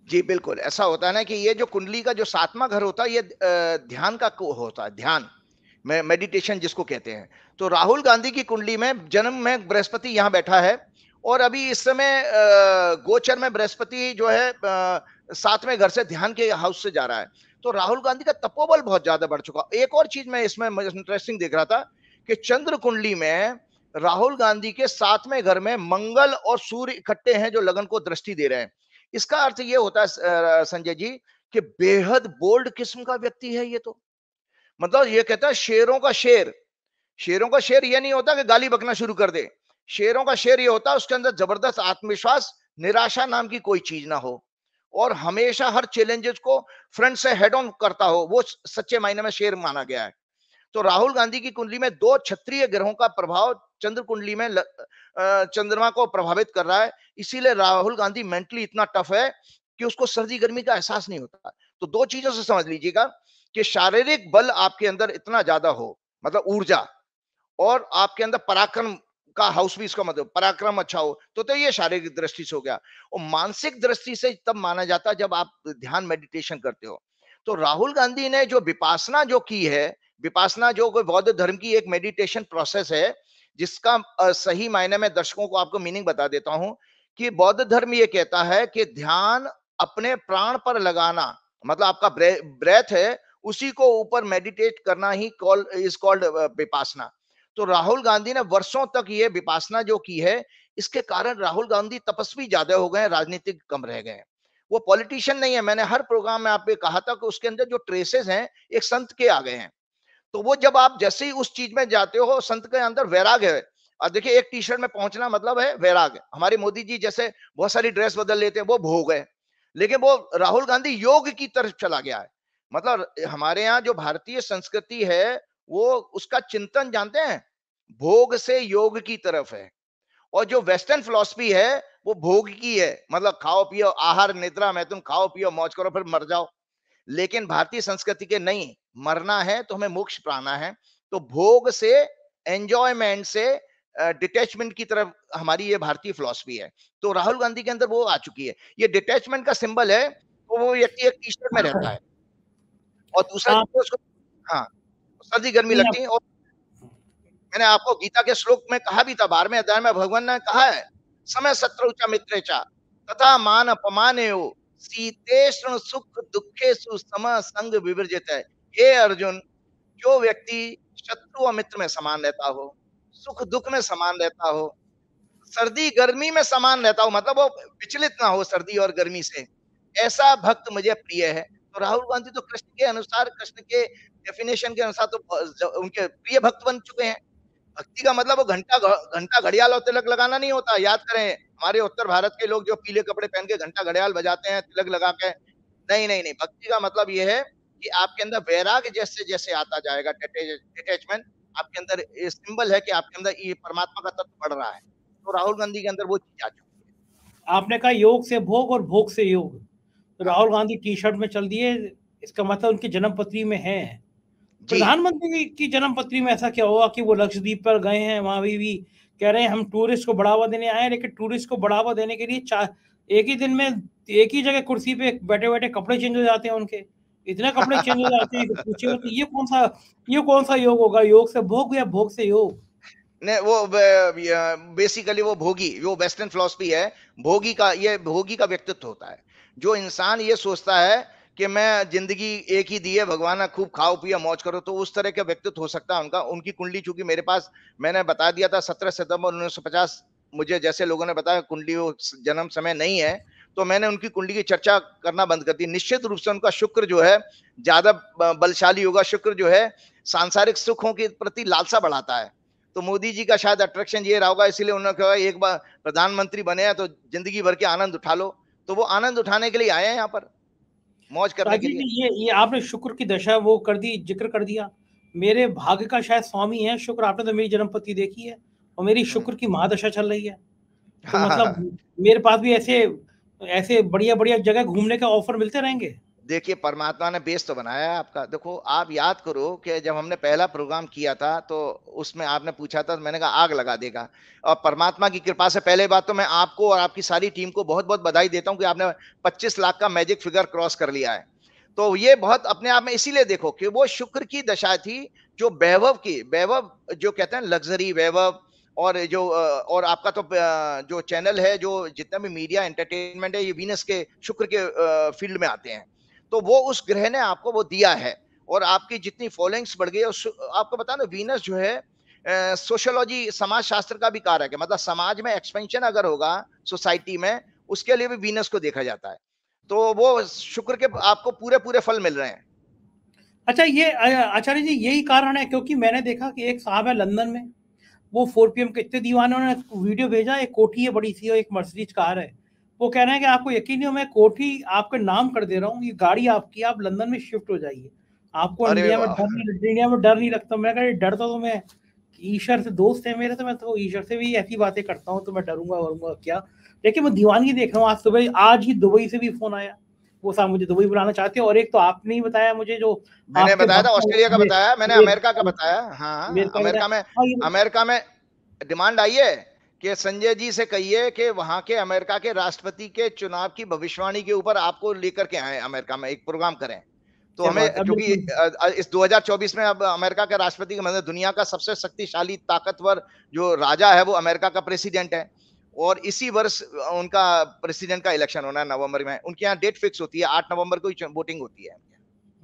जी बिल्कुल ऐसा होता है ना कि ये जो कुंडली का जो सातवां घर होता है ये ध्यान का होता है ध्यान मेडिटेशन जिसको कहते हैं तो राहुल गांधी की कुंडली में जन्म में बृहस्पति यहाँ बैठा है और अभी इस समय गोचर में बृहस्पति जो है सातवें घर से ध्यान के हाउस से जा रहा है तो राहुल गांधी का तपोबल बहुत ज्यादा बढ़ चुका एक और चीज मैं इसमें इंटरेस्टिंग देख रहा था कि चंद्र कुंडली में राहुल गांधी के सातवें घर में मंगल और सूर्य इकट्ठे हैं जो लगन को दृष्टि दे रहे हैं इसका अर्थ ये होता है संजय जी कि बेहद बोल्ड किस्म का व्यक्ति है ये तो मतलब ये कहता है शेरों का शेर शेरों का शेर यह नहीं होता कि गाली बकना शुरू कर दे शेरों का शेर ये होता है उसके अंदर जबरदस्त आत्मविश्वास निराशा नाम की कोई चीज ना हो और हमेशा हर चैलेंजेस को फ्रंट से हेड ऑन करता हो वो सच्चे मायने में शेर माना गया है तो राहुल गांधी की कुंडली में दो क्षत्रिय ग्रहों का प्रभाव चंद्र कुंडली में चंद्रमा को प्रभावित कर रहा है इसीलिए राहुल गांधी मेंटली इतना टफ है कि उसको सर्दी गर्मी का एहसास नहीं होता तो दो चीजों से समझ लीजिएगा कि शारीरिक बल आपके अंदर इतना ज्यादा हो मतलब ऊर्जा और आपके अंदर पराक्रम का हाउस भी इसका मतलब पराक्रम अच्छा हो तो तो ये शारीरिक दृष्टि से हो गया और मानसिक दृष्टि से तब माना जाता है जब आप ध्यान मेडिटेशन करते हो तो राहुल गांधी ने जो विपासना जो की है विपासना जो कोई बौद्ध धर्म की एक मेडिटेशन प्रोसेस है जिसका सही मायने में दर्शकों को आपको मीनिंग बता देता हूं कि बौद्ध धर्म ये कहता है कि ध्यान अपने प्राण पर लगाना मतलब आपका ब्रेथ है उसी को ऊपर मेडिटेट करना ही कॉल इज कॉल्ड विपासना तो राहुल गांधी ने वर्षों तक ये विपासना जो की है इसके कारण राहुल गांधी तपस्वी ज्यादा हो गए राजनीतिक कम रह गए वो पॉलिटिशियन नहीं है मैंने हर प्रोग्राम में आपको कहा था कि उसके अंदर जो ट्रेसेस हैं एक संत के आ गए हैं तो वो जब आप जैसे ही उस चीज में जाते हो संत के अंदर वैराग है और देखिए एक टी शर्ट में पहुंचना मतलब है वैराग हमारे मोदी जी जैसे बहुत सारी ड्रेस बदल लेते हैं वो भोग है लेकिन वो राहुल गांधी योग की तरफ चला गया है मतलब हमारे यहाँ जो भारतीय संस्कृति है वो उसका चिंतन जानते हैं भोग से योग की तरफ है और जो वेस्टर्न फिलोसफी है वो भोग की है मतलब खाओ पियो आहार निद्रा में तुम खाओ पियो मौज करो फिर मर जाओ लेकिन भारतीय संस्कृति के नहीं मरना है तो हमें मोक्ष पाना है तो भोग से एंजॉयमेंट से डिटैचमेंट की तरफ हमारी ये भारतीय फिलोसफी है तो राहुल गांधी के अंदर वो आ चुकी है ये डिटैचमेंट का सिंबल है तो वो व्यक्ति एक टी शर्ट में रहता है और दूसरा हाँ। उसको हाँ सर्दी गर्मी लगती है और मैंने आपको गीता के श्लोक में कहा भी था बारहवें अध्याय में भगवान ने कहा है समय शत्रु चा मित्र चा तथा मान अपमान शीतेष्ण सुख दुखे संग विवर्जित है हे अर्जुन जो व्यक्ति शत्रु और मित्र में समान रहता हो सुख दुख में समान रहता हो सर्दी गर्मी में समान रहता हो मतलब वो विचलित ना हो सर्दी और गर्मी से ऐसा भक्त मुझे प्रिय है तो राहुल गांधी तो कृष्ण के अनुसार कृष्ण के डेफिनेशन के अनुसार तो उनके प्रिय भक्त बन चुके हैं भक्ति का मतलब वो घंटा घंटा घड़ियाल और तिलक लगाना नहीं होता याद करें हमारे उत्तर भारत के लोग जो पीले कपड़े पहन के घंटा घड़ियाल बजाते हैं तिलक लगा के नहीं नहीं नहीं भक्ति का मतलब ये है कि आपके अंदर वैराग जैसे जैसे आता जाएगा डिटेचमेंट आपके अंदर सिंबल है कि आपके अंदर ये परमात्मा का तत्व बढ़ रहा है तो राहुल गांधी के अंदर वो चीज आ चुकी है आपने कहा योग से भोग और भोग से योग तो राहुल गांधी टी शर्ट में चल दिए इसका मतलब उनकी जन्म पत्री में है प्रधानमंत्री की जन्म पत्री में ऐसा क्या हुआ कि वो लक्षद्वीप पर गए हैं वहां भी, भी कह रहे हैं हम टूरिस्ट को बढ़ावा देने आए लेकिन टूरिस्ट को बढ़ावा देने के लिए एक ही दिन में एक ही जगह कुर्सी पे बैठे बैठे कपड़े चेंज हो जाते हैं उनके इतने कपड़े चेंज हो जाते हैं पूछे ये कौन सा ये कौन सा योग होगा योग से भोग या भोग से योग नहीं वो बेसिकली वो भोगी वो वेस्टर्न फिलोसफी है भोगी का ये भोगी का व्यक्तित्व होता है जो इंसान ये सोचता है कि मैं जिंदगी एक ही दी है भगवान खूब खाओ पिया मौज करो तो उस तरह का व्यक्तित्व हो सकता है उनका उनकी कुंडली चूंकि मेरे पास मैंने बता दिया था सत्रह सितंबर उन्नीस मुझे जैसे लोगों ने बताया कुंडली जन्म समय नहीं है तो मैंने उनकी कुंडली की चर्चा करना बंद कर दी निश्चित रूप से उनका शुक्र जो है ज्यादा बलशाली होगा शुक्र जो है सांसारिक सुखों के प्रति लालसा बढ़ाता है तो मोदी जी का शायद अट्रैक्शन ये रहा होगा इसीलिए उन्होंने कहा एक बार प्रधानमंत्री बने हैं तो जिंदगी भर के आनंद उठा लो तो वो आनंद उठाने के लिए आया यहाँ पर मौज करने के लिए ये ये आपने शुक्र की दशा वो कर दी जिक्र कर दिया मेरे भाग्य का शायद स्वामी है शुक्र आपने तो मेरी जन्मपति देखी है और मेरी हाँ। शुक्र की महादशा चल रही है तो हाँ, हाँ, मतलब मेरे पास भी ऐसे ऐसे बढ़िया बढ़िया जगह घूमने का ऑफर मिलते रहेंगे देखिए परमात्मा ने बेस तो बनाया है आपका देखो आप याद करो कि जब हमने पहला प्रोग्राम किया था तो उसमें आपने पूछा था तो मैंने कहा आग लगा देगा और परमात्मा की कृपा से पहले बात तो मैं आपको और आपकी सारी टीम को बहुत बहुत बधाई देता हूँ कि आपने 25 लाख का मैजिक फिगर क्रॉस कर लिया है तो ये बहुत अपने आप में इसीलिए देखो कि वो शुक्र की दशा थी जो वैभव की वैभव जो कहते हैं लग्जरी वैभव और जो और आपका तो जो चैनल है जो जितना भी मीडिया एंटरटेनमेंट है ये वीनस के शुक्र के फील्ड में आते हैं तो वो उस ग्रह ने आपको वो दिया है और आपकी जितनी फॉलोइंग्स बढ़ गई आपको बता दो वीनस जो है सोशोलॉजी समाज शास्त्र का भी कारक है मतलब समाज में एक्सपेंशन अगर होगा सोसाइटी में उसके लिए भी वीनस को देखा जाता है तो वो शुक्र के आपको पूरे पूरे फल मिल रहे हैं अच्छा ये आचार्य जी यही कारण है क्योंकि मैंने देखा कि एक साहब है लंदन में वो फोर पी के इतने दीवाने उन्होंने वीडियो भेजा एक कोठी है बड़ी सी और एक मर्सिडीज कार है वो कह रहे हैं कि आपको यकीन नहीं हो मैं कोठी आपका नाम कर दे रहा हूँ ये गाड़ी आपकी आप लंदन में शिफ्ट हो जाइए आपको इंडिया में डर नहीं इंडिया में डर नहीं लगता मैं कह डरता तो मैं ईश्वर से दोस्त है मेरे तो मैं तो ईश्वर से भी ऐसी बातें करता हूँ तो मैं डरूंगा वरूंगा क्या लेकिन मैं दीवानगी देख रहा हूँ आज सुबह आज ही दुबई से भी फोन आया वो साहब मुझे दुबई बुलाना चाहते हैं और एक तो आपने ही बताया मुझे जो मैंने बताया था ऑस्ट्रेलिया का बताया मैंने अमेरिका का बताया हाँ अमेरिका में हाँ, अमेरिका में डिमांड आई है कि संजय जी से कहिए कि वहां के अमेरिका के राष्ट्रपति के चुनाव की भविष्यवाणी के ऊपर आपको लेकर के आए अमेरिका में एक प्रोग्राम करें तो हमें क्योंकि इस 2024 में अब अमेरिका के राष्ट्रपति के मतलब दुनिया का सबसे शक्तिशाली ताकतवर जो राजा है वो अमेरिका का प्रेसिडेंट है और इसी वर्ष उनका प्रेसिडेंट का इलेक्शन होना है नवंबर में उनके यहाँ डेट फिक्स होती है आठ नवंबर को वोटिंग होती है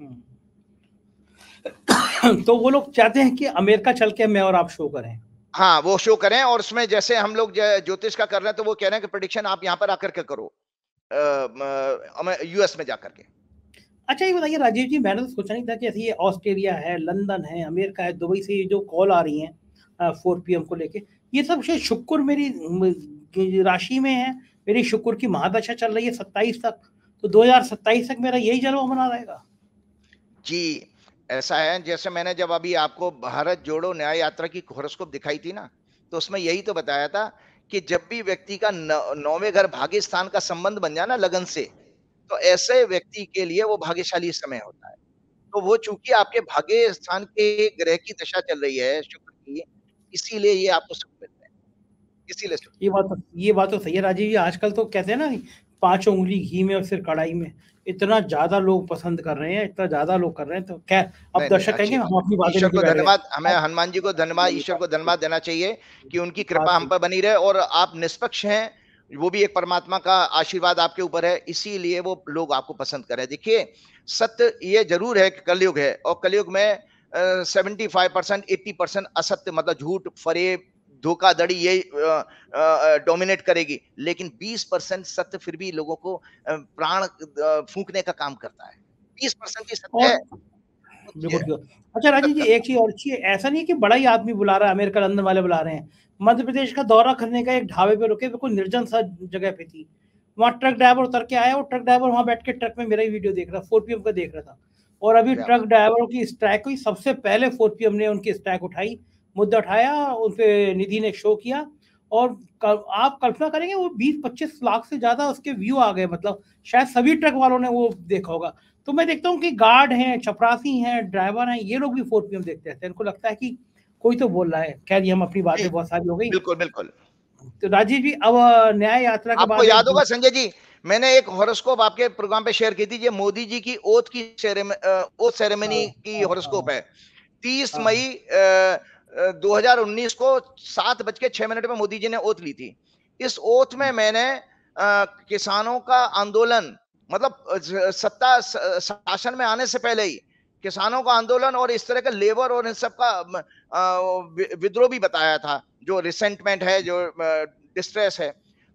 हम्म। तो वो लोग चाहते हैं कि अमेरिका चल के मैं और आप शो करें हाँ वो शो करें और उसमें जैसे हम लोग ज्योतिष का कर रहे हैं तो वो कह रहे हैं कि प्रडिक्शन आप यहाँ पर आकर के करो यूएस में जाकर के अच्छा ये बताइए राजीव जी मैंने तो सोचा नहीं था कि ऐसे ये ऑस्ट्रेलिया है लंदन है अमेरिका है दुबई से ये जो कॉल आ रही हैं फोर पी को लेके ये सब शायद शुक्र मेरी राशि में है मेरी शुक्र की महादशा चल रही है सत्ताईस तक तो दो तक मेरा यही जलवा बना रहेगा जी ऐसा है जैसे मैंने जब अभी आपको भारत जोड़ो न्याय यात्रा की हॉरोस्कोप दिखाई थी ना तो उसमें यही तो बताया था कि जब भी व्यक्ति का नौवे घर भाग्य स्थान का संबंध बन जाए ना लगन से तो ऐसे व्यक्ति के लिए वो भाग्यशाली समय होता है तो वो चूंकि आपके भाग्य स्थान के ग्रह की दशा चल रही है शुक्र की इसीलिए ये आपको सुख मिलता है इसीलिए ये बात तो, ये बात तो सही है राजीव जी आजकल तो कहते हैं ना पांचों उंगली घी में और फिर कढ़ाई में इतना ज्यादा लोग पसंद कर रहे हैं इतना ज्यादा लोग कर रहे हैं तो खैर अब दर्शक कहेंगे हम अपनी बात ईश्वर को धन्यवाद हमें हाँ। हनुमान जी को धन्यवाद हाँ। ईश्वर को धन्यवाद देना चाहिए कि उनकी हाँ कृपा हम पर बनी रहे और आप निष्पक्ष हैं वो भी एक परमात्मा का आशीर्वाद आपके ऊपर है इसीलिए वो लोग आपको पसंद करें देखिए सत्य ये जरूर है कि कलयुग है और कलयुग में seventy five percent eighty percent असत्य मतलब झूठ फरेब धोखाधड़ी ये डोमिनेट करेगी लेकिन 20 परसेंट सत्य फिर भी लोगों को प्राण फूंकने का काम करता है 20 परसेंट की सत्य अच्छा राजीव जी एक चीज और चीज ऐसा नहीं है कि बड़ा ही आदमी बुला रहा है अमेरिका लंदन वाले बुला रहे हैं मध्य प्रदेश का दौरा करने का एक ढाबे पे रुके बिल्कुल निर्जन सा जगह पे थी वहाँ ट्रक ड्राइवर उतर के आया और ट्रक ड्राइवर वहाँ बैठ के ट्रक में मेरा ही वीडियो देख रहा फोर पी का देख रहा था और अभी ट्रक ड्राइवरों की स्ट्राइक हुई सबसे पहले फोर पी ने उनकी स्ट्राइक उठाई मुद्दा उठाया उन पर निधि ने शो किया और आप कल्पना करेंगे वो बीस पच्चीस लाख से ज़्यादा उसके व्यू आ गए मतलब शायद सभी ट्रक वालों ने वो देखा होगा तो मैं देखता हूँ कि गार्ड हैं चपरासी हैं ड्राइवर हैं ये लोग भी फोर पी देखते रहते हैं इनको लगता है कि कोई तो बोल रहा है खैर ये हम अपनी बातें बहुत सारी हो गई बिल्कुल बिल्कुल तो राजीव जी अब न्याय यात्रा के आपको याद होगा संजय जी मैंने एक हॉरोस्कोप आपके प्रोग्राम पे शेयर की थी ये मोदी जी की ओथ की ओथ सेरेमनी हाँ, की हॉरोस्कोप हाँ, हाँ। है तीस मई 2019 को सात बज के छह मिनट में मोदी जी ने ओथ ली थी इस ओथ में मैंने आ, किसानों का आंदोलन मतलब सत्ता शासन में आने से पहले ही किसानों का आंदोलन और इस तरह का लेबर और इन सब का विद्रोह भी बताया था जो रिसेंटमेंट है जो डिस्ट्रेस है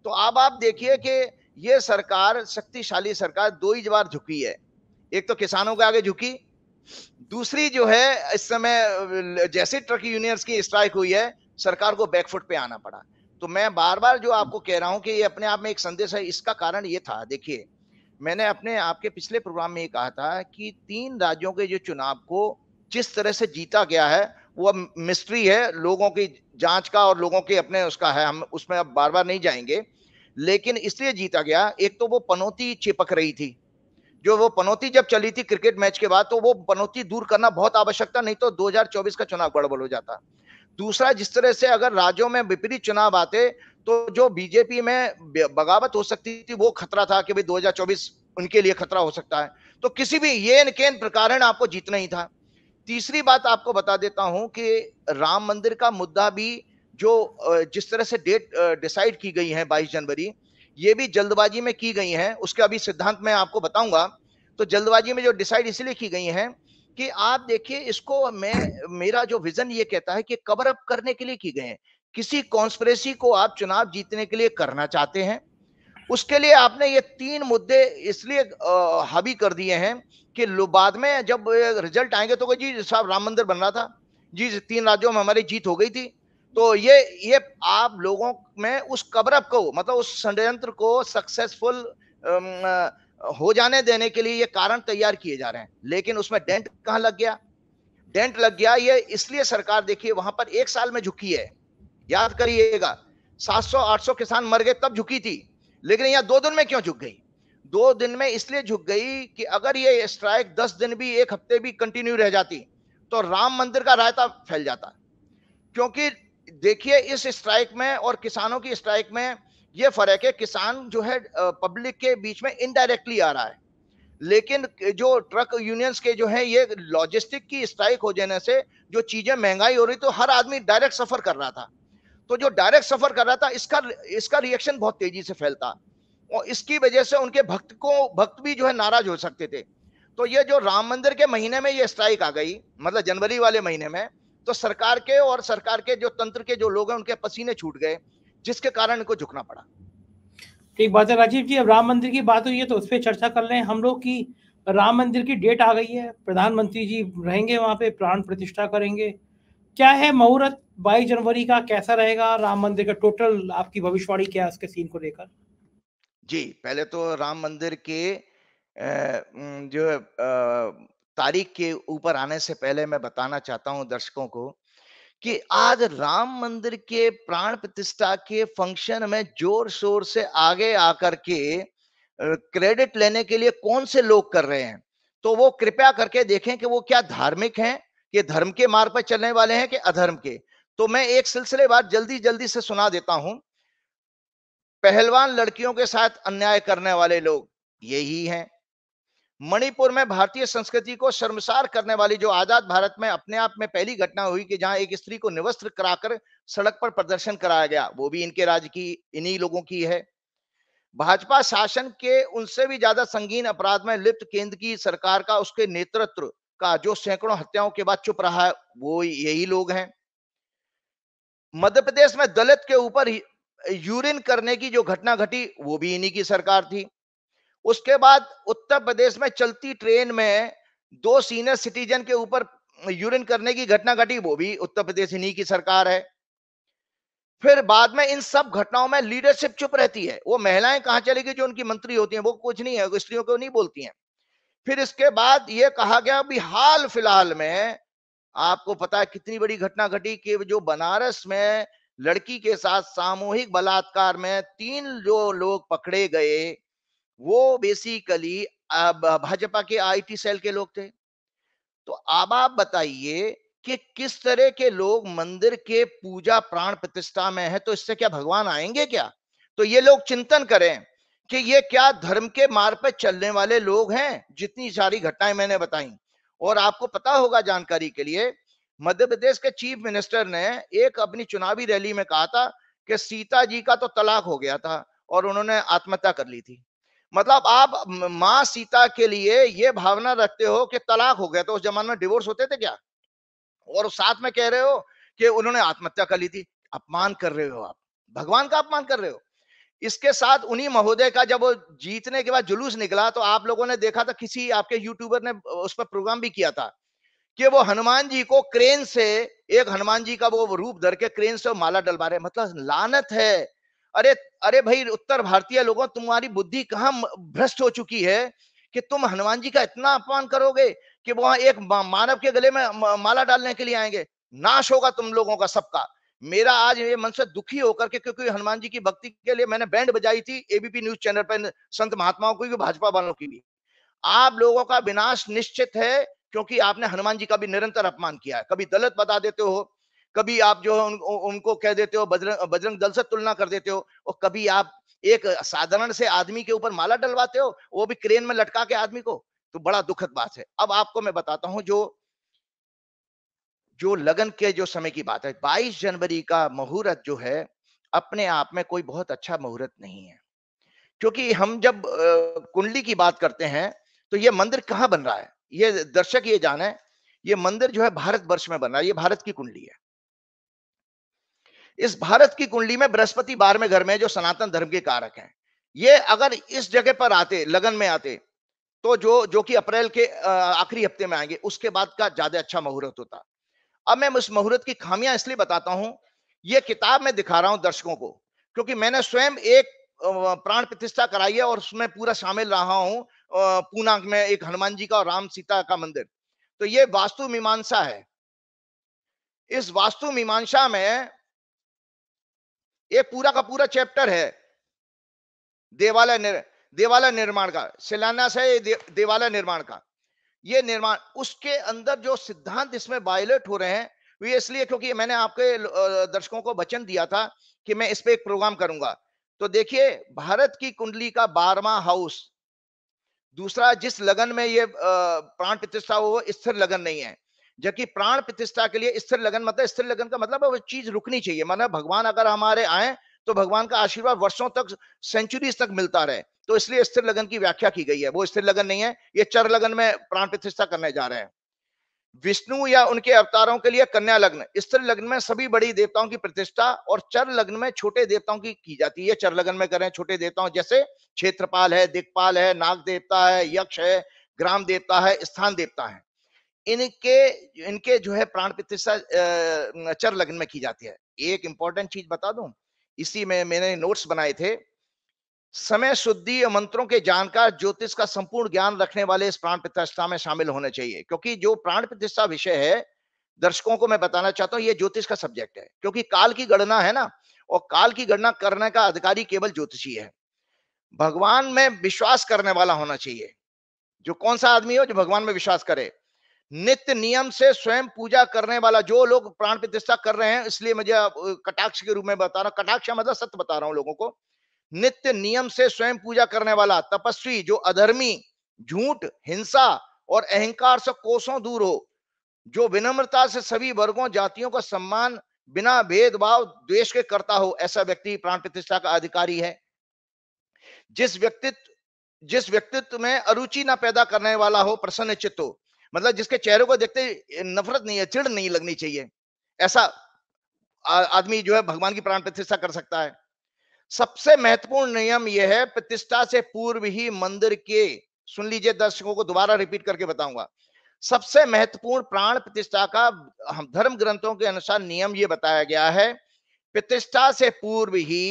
तो अब आप देखिए कि ये सरकार शक्तिशाली सरकार दो ही बार झुकी है एक तो किसानों के आगे झुकी दूसरी जो है इस समय जैसे ट्रक यूनियंस की स्ट्राइक हुई है सरकार को बैकफुट पे आना पड़ा तो मैं बार बार जो आपको कह रहा हूं कि ये अपने आप में एक संदेश है इसका कारण ये था देखिए मैंने अपने आपके पिछले प्रोग्राम में ये कहा था कि तीन राज्यों के जो चुनाव को जिस तरह से जीता गया है वो अब मिस्ट्री है लोगों की जांच का और लोगों के अपने उसका है हम उसमें अब बार बार नहीं जाएंगे लेकिन इसलिए जीता गया एक तो वो पनौती चिपक रही थी जो वो पनौती जब चली थी क्रिकेट मैच के बाद तो वो पनौती दूर करना बहुत आवश्यकता नहीं तो 2024 का चुनाव गड़बड़ हो जाता दूसरा जिस तरह से अगर राज्यों में विपरीत चुनाव आते तो जो बीजेपी में बगावत हो सकती थी वो खतरा था कि भाई 2024 उनके लिए खतरा हो सकता है तो किसी भी ये केन प्रकार आपको जीतना ही था तीसरी बात आपको बता देता हूं कि राम मंदिर का मुद्दा भी जो जिस तरह से डेट डिसाइड की गई है 22 जनवरी ये भी जल्दबाजी में की गई हैं उसके अभी सिद्धांत मैं आपको बताऊंगा तो जल्दबाजी में जो डिसाइड इसलिए की गई हैं कि आप देखिए इसको मैं मेरा जो विजन ये कहता है कि कवर अप करने के लिए की गए हैं किसी कॉन्स्परेसी को आप चुनाव जीतने के लिए करना चाहते हैं उसके लिए आपने ये तीन मुद्दे इसलिए हावी कर दिए हैं कि बाद में जब रिजल्ट आएंगे तो जी साहब राम मंदिर बन रहा था जी तीन राज्यों में हमारी जीत हो गई थी तो ये ये आप लोगों में उस कबरअप को मतलब उस षडयंत्र को सक्सेसफुल um, हो जाने देने के लिए ये कारण तैयार किए जा रहे हैं लेकिन उसमें डेंट कहाँ लग गया डेंट लग गया ये इसलिए सरकार देखिए वहां पर एक साल में झुकी है याद करिएगा 700-800 किसान मर गए तब झुकी थी लेकिन यहाँ दो दिन में क्यों झुक गई दो दिन में इसलिए झुक गई कि अगर ये स्ट्राइक दस दिन भी एक हफ्ते भी कंटिन्यू रह जाती तो राम मंदिर का रायता फैल जाता क्योंकि देखिए इस स्ट्राइक में और किसानों की स्ट्राइक में ये फर्क है किसान जो है पब्लिक के बीच में इनडायरेक्टली आ रहा है लेकिन जो ट्रक यूनियंस के जो है ये लॉजिस्टिक की स्ट्राइक हो जाने से जो चीजें महंगाई हो रही तो हर आदमी डायरेक्ट सफर कर रहा था तो जो डायरेक्ट सफर कर रहा था इसका इसका रिएक्शन बहुत तेजी से फैलता और इसकी वजह से उनके भक्त को भक्त भी जो है नाराज हो सकते थे तो ये जो राम मंदिर के महीने में ये स्ट्राइक आ गई मतलब जनवरी वाले महीने में तो सरकार के और सरकार के जो तंत्र के जो लोग हैं उनके पसीने छूट गए जिसके कारण इनको झुकना पड़ा ठीक बात है राजीव जी अब राम मंदिर की बात हुई है तो उस पर चर्चा कर रहे हम लोग की राम मंदिर की डेट आ गई है प्रधानमंत्री जी रहेंगे वहां पे प्राण प्रतिष्ठा करेंगे क्या है मुहूर्त 22 जनवरी का कैसा रहेगा राम मंदिर का टोटल आपकी भविष्यवाणी क्या है उसके सीन को लेकर जी पहले तो राम मंदिर के जो तारीख के ऊपर आने से पहले मैं बताना चाहता हूं दर्शकों को कि आज राम मंदिर के प्राण प्रतिष्ठा के फंक्शन में जोर शोर से आगे आकर के क्रेडिट लेने के लिए कौन से लोग कर रहे हैं तो वो कृपया करके देखें कि वो क्या धार्मिक हैं कि धर्म के मार्ग पर चलने वाले हैं कि अधर्म के तो मैं एक सिलसिले बार जल्दी जल्दी से सुना देता हूं पहलवान लड़कियों के साथ अन्याय करने वाले लोग यही हैं मणिपुर में भारतीय संस्कृति को शर्मसार करने वाली जो आजाद भारत में अपने आप में पहली घटना हुई कि जहां एक स्त्री को निवस्त्र कराकर सड़क पर प्रदर्शन कराया गया वो भी इनके राज्य की इन्हीं लोगों की है भाजपा शासन के उनसे भी ज्यादा संगीन अपराध में लिप्त केंद्र की सरकार का उसके नेतृत्व का जो सैकड़ों हत्याओं के बाद चुप रहा है वो यही लोग हैं मध्य प्रदेश में दलित के ऊपर यूरिन करने की जो घटना घटी वो भी इन्हीं की सरकार थी उसके बाद उत्तर प्रदेश में चलती ट्रेन में दो सीनियर सिटीजन के ऊपर यूरिन करने की घटना घटी वो भी उत्तर प्रदेश इन्हीं की सरकार है फिर बाद में इन सब घटनाओं में लीडरशिप चुप रहती है वो महिलाएं कहा चली गई जो उनकी मंत्री होती हैं वो कुछ नहीं है स्त्रियों को नहीं बोलती हैं फिर इसके बाद ये कहा गया अभी हाल फिलहाल में आपको पता है कितनी बड़ी घटना घटी कि जो बनारस में लड़की के साथ सामूहिक बलात्कार में तीन जो लोग पकड़े गए वो बेसिकली भाजपा के आईटी सेल के लोग थे तो अब आप बताइए कि किस तरह के लोग मंदिर के पूजा प्राण प्रतिष्ठा में है तो इससे क्या भगवान आएंगे क्या तो ये लोग चिंतन करें कि ये क्या धर्म के मार्ग पर चलने वाले लोग हैं जितनी सारी घटनाएं मैंने बताई और आपको पता होगा जानकारी के लिए मध्य प्रदेश के चीफ मिनिस्टर ने एक अपनी चुनावी रैली में कहा था कि सीता जी का तो तलाक हो गया था और उन्होंने आत्महत्या कर ली थी मतलब आप माँ सीता के लिए ये भावना रखते हो कि तलाक हो गया तो उस जमाने में डिवोर्स होते थे क्या और साथ में कह रहे हो कि उन्होंने आत्महत्या कर ली थी अपमान कर रहे हो आप भगवान का अपमान कर रहे हो इसके साथ उन्हीं महोदय का जब वो जीतने के बाद जुलूस निकला तो आप लोगों ने देखा था किसी आपके यूट्यूबर ने उस पर प्रोग्राम भी किया था कि वो हनुमान जी को क्रेन से एक हनुमान जी का वो रूप धर के क्रेन से माला डलवा रहे मतलब लानत है अरे अरे भाई उत्तर भारतीय लोगों तुम्हारी बुद्धि कहाँ भ्रष्ट हो चुकी है कि तुम हनुमान जी का इतना अपमान करोगे कि वहां एक मानव के गले में माला डालने के लिए आएंगे नाश होगा तुम लोगों का सबका मेरा आज ये मन से दुखी होकर के क्योंकि हनुमान जी की भक्ति के लिए मैंने बैंड बजाई थी एबीपी न्यूज चैनल पर संत महात्माओं की भाजपा वालों की भी आप लोगों का विनाश निश्चित है क्योंकि आपने हनुमान जी का भी निरंतर अपमान किया है कभी दलित बता देते हो कभी आप जो है उन, उनको कह देते हो बजरंग बजरंग दल से तुलना कर देते हो और कभी आप एक साधारण से आदमी के ऊपर माला डलवाते हो वो भी क्रेन में लटका के आदमी को तो बड़ा दुखद बात है अब आपको मैं बताता हूं जो जो लगन के जो समय की बात है 22 जनवरी का मुहूर्त जो है अपने आप में कोई बहुत अच्छा मुहूर्त नहीं है क्योंकि हम जब कुंडली की बात करते हैं तो ये मंदिर कहाँ बन रहा है ये दर्शक ये जाने ये मंदिर जो है भारत वर्ष में बन रहा है ये भारत की कुंडली है इस भारत की कुंडली में बृहस्पति बार में घर में जो सनातन धर्म के कारक हैं ये अगर इस जगह पर आते लगन में आते तो जो जो कि अप्रैल के आखिरी हफ्ते में आएंगे उसके बाद का ज्यादा अच्छा मुहूर्त होता अब मैं उस मुहूर्त की खामियां इसलिए बताता हूं ये किताब मैं दिखा रहा हूं दर्शकों को क्योंकि मैंने स्वयं एक प्राण प्रतिष्ठा कराई है और उसमें पूरा शामिल रहा हूं पूना में एक हनुमान जी का और राम सीता का मंदिर तो ये वास्तु मीमांसा है इस वास्तु मीमांसा में ये पूरा का पूरा चैप्टर है देवालय निर, देवालय निर्माण का शिलान्यास है ये दे, देवालय निर्माण का ये निर्माण उसके अंदर जो सिद्धांत इसमें वायलेट हो रहे हैं वो इसलिए क्योंकि मैंने आपके दर्शकों को वचन दिया था कि मैं इस पर एक प्रोग्राम करूंगा तो देखिए भारत की कुंडली का बारवा हाउस दूसरा जिस लगन में ये प्राण प्रतिष्ठा हो स्थिर लगन नहीं है जबकि प्राण प्रतिष्ठा के लिए स्थिर लगन मतलब स्थिर लगन का मतलब वो चीज रुकनी चाहिए माना भगवान अगर हमारे आए तो भगवान का आशीर्वाद वर्षों तक सेंचुरीज तक मिलता रहे तो इसलिए स्थिर लगन की व्याख्या की गई है वो स्थिर लगन नहीं है ये चर लगन में प्राण प्रतिष्ठा करने जा रहे हैं विष्णु या उनके अवतारों के लिए कन्या लग्न स्थिर लग्न में सभी बड़ी देवताओं की प्रतिष्ठा और चर लग्न में छोटे देवताओं की की जाती है चर लग्न में करें छोटे देवताओं जैसे क्षेत्रपाल है दिग्पाल है नाग देवता है यक्ष है ग्राम देवता है स्थान देवता है इनके इनके जो है प्राण प्रतिष्ठा चर लग्न में की जाती है एक इंपॉर्टेंट चीज बता दूं इसी में मैंने नोट्स बनाए थे समय शुद्धि मंत्रों के जानकार ज्योतिष का संपूर्ण ज्ञान रखने वाले इस प्राण प्रतिष्ठा में शामिल होने चाहिए क्योंकि जो प्राण प्रतिष्ठा विषय है दर्शकों को मैं बताना चाहता हूँ ये ज्योतिष का सब्जेक्ट है क्योंकि काल की गणना है ना और काल की गणना करने का अधिकारी केवल ज्योतिषी है भगवान में विश्वास करने वाला होना चाहिए जो कौन सा आदमी हो जो भगवान में विश्वास करे नित्य नियम से स्वयं पूजा करने वाला जो लोग प्राण प्रतिष्ठा कर रहे हैं इसलिए मुझे कटाक्ष के रूप में बता रहा हूं कटाक्ष मतलब सत्य बता रहा हूं लोगों को नित्य नियम से स्वयं पूजा करने वाला तपस्वी जो अधर्मी झूठ हिंसा और अहंकार से कोसों दूर हो जो विनम्रता से सभी वर्गों जातियों का सम्मान बिना भेदभाव द्वेष के करता हो ऐसा व्यक्ति प्राण प्रतिष्ठा का अधिकारी है जिस व्यक्तित्व जिस व्यक्तित्व में अरुचि ना पैदा करने वाला हो प्रसन्न चित्त हो मतलब जिसके चेहरे को देखते नफरत नहीं है चिड़ नहीं लगनी चाहिए ऐसा आदमी जो है भगवान की प्राण प्रतिष्ठा कर सकता है सबसे महत्वपूर्ण नियम यह है प्रतिष्ठा से पूर्व ही मंदिर के सुन लीजिए दर्शकों को दोबारा रिपीट करके बताऊंगा सबसे महत्वपूर्ण प्राण प्रतिष्ठा का धर्म ग्रंथों के अनुसार नियम ये बताया गया है प्रतिष्ठा से पूर्व ही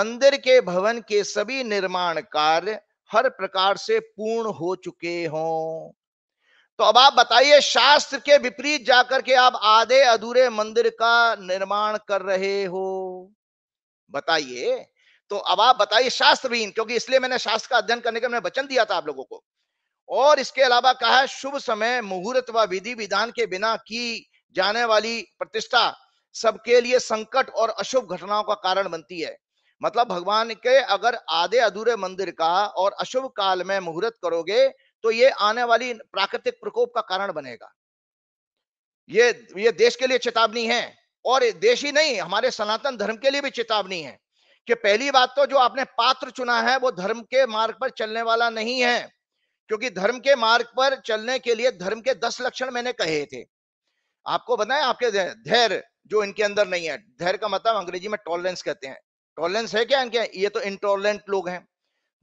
मंदिर के भवन के सभी निर्माण कार्य हर प्रकार से पूर्ण हो चुके हों तो अब आप बताइए शास्त्र के विपरीत जाकर के आप आधे अधूरे मंदिर का निर्माण कर रहे हो बताइए तो अब आप बताइए शास्त्रहीन क्योंकि इसलिए मैंने शास्त्र का अध्ययन करने का मैंने वचन दिया था आप लोगों को और इसके अलावा कहा है शुभ समय मुहूर्त व विधि विधान के बिना की जाने वाली प्रतिष्ठा सबके लिए संकट और अशुभ घटनाओं का कारण बनती है मतलब भगवान के अगर आधे अधूरे मंदिर का और अशुभ काल में मुहूर्त करोगे तो ये आने वाली प्राकृतिक प्रकोप का कारण बनेगा ये ये देश के लिए चेतावनी है और देश ही नहीं हमारे सनातन धर्म के लिए भी चेतावनी है कि पहली बात तो जो आपने पात्र चुना है वो धर्म के मार्ग पर चलने वाला नहीं है क्योंकि धर्म के मार्ग पर चलने के लिए धर्म के दस लक्षण मैंने कहे थे आपको बताए आपके धैर्य जो इनके अंदर नहीं है धैर्य का मतलब अंग्रेजी में टॉलरेंस कहते हैं टॉलरेंस है क्या इनके ये तो इनटॉलरेंट लोग हैं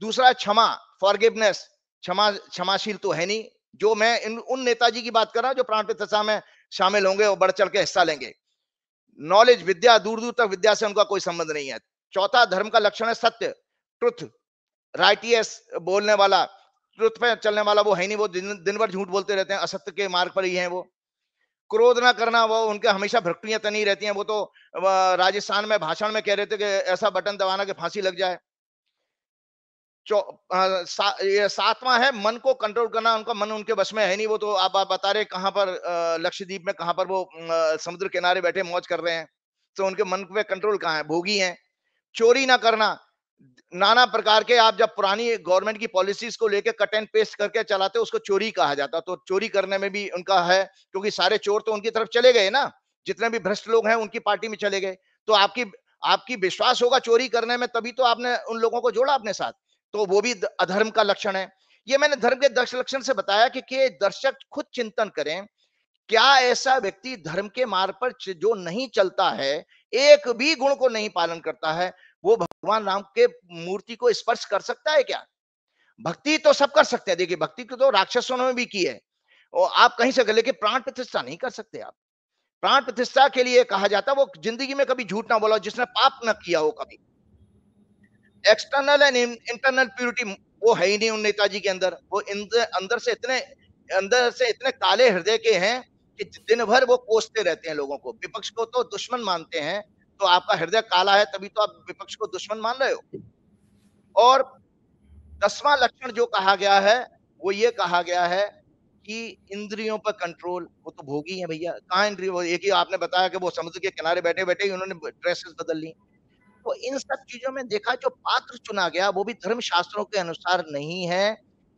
दूसरा क्षमा फॉरगिवनेस क्षमा क्षमाशील तो है नहीं जो मैं इन उन नेताजी की बात कर रहा हूं जो प्राण प्रतिष्ठा में शामिल होंगे और बढ़ चढ़ के हिस्सा लेंगे नॉलेज विद्या दूर दूर तक विद्या से उनका कोई संबंध नहीं है चौथा धर्म का लक्षण है सत्य ट्रुथ राइटियस बोलने वाला ट्रुथ पे चलने वाला वो है नहीं वो दिन, दिन भर झूठ बोलते रहते हैं असत्य के मार्ग पर ही है वो क्रोध ना करना वो उनके हमेशा भ्रक्टियां तनी रहती हैं वो तो राजस्थान में भाषण में कह रहे थे कि ऐसा बटन दबाना कि फांसी लग जाए सा, ये सातवां है मन को कंट्रोल करना उनका मन उनके बस में है नहीं वो तो आप आप बता रहे कहाँ पर लक्षद्वीप में कहाँ पर वो समुद्र किनारे बैठे मौज कर रहे हैं तो उनके मन पे कंट्रोल कहाँ है भोगी हैं चोरी ना करना नाना प्रकार के आप जब पुरानी गवर्नमेंट की पॉलिसीज को लेकर कट एंड पेस्ट करके चलाते उसको चोरी कहा जाता तो चोरी करने में भी उनका है क्योंकि सारे चोर तो उनकी तरफ चले गए ना जितने भी भ्रष्ट लोग हैं उनकी पार्टी में चले गए तो आपकी आपकी विश्वास होगा चोरी करने में तभी तो आपने उन लोगों को जोड़ा अपने साथ तो वो भी अधर्म का लक्षण है ये मैंने धर्म के दक्ष लक्षण से बताया कि, के दर्शक खुद चिंतन करें क्या ऐसा व्यक्ति धर्म के मार्ग पर जो नहीं चलता है एक भी गुण को नहीं पालन करता है वो भगवान राम के मूर्ति को स्पर्श कर सकता है क्या भक्ति तो सब कर सकते हैं देखिए भक्ति तो राक्षसों ने भी की है और आप कहीं से लेकिन प्राण प्रतिष्ठा नहीं कर सकते आप प्राण प्रतिष्ठा के लिए कहा जाता है वो जिंदगी में कभी झूठ ना बोला जिसने पाप ना किया हो कभी एक्सटर्नल एंड इंटरनल प्योरिटी वो है ही नहीं उन नेताजी के अंदर वो अंदर से इतने अंदर से इतने काले हृदय के हैं कि दिन भर वो कोसते रहते हैं लोगों को विपक्ष को तो दुश्मन मानते हैं तो आपका हृदय काला है तभी तो आप विपक्ष को दुश्मन मान रहे हो और दसवां लक्षण जो कहा गया है वो ये कहा गया है कि इंद्रियों पर कंट्रोल वो तो भोगी है भैया कहाँ इंद्रियों एक ही आपने बताया कि वो समुद्र के किनारे बैठे बैठे ही उन्होंने ड्रेसेस बदल ली तो इन सब चीजों में देखा जो पात्र चुना गया वो भी धर्म शास्त्रों के अनुसार नहीं है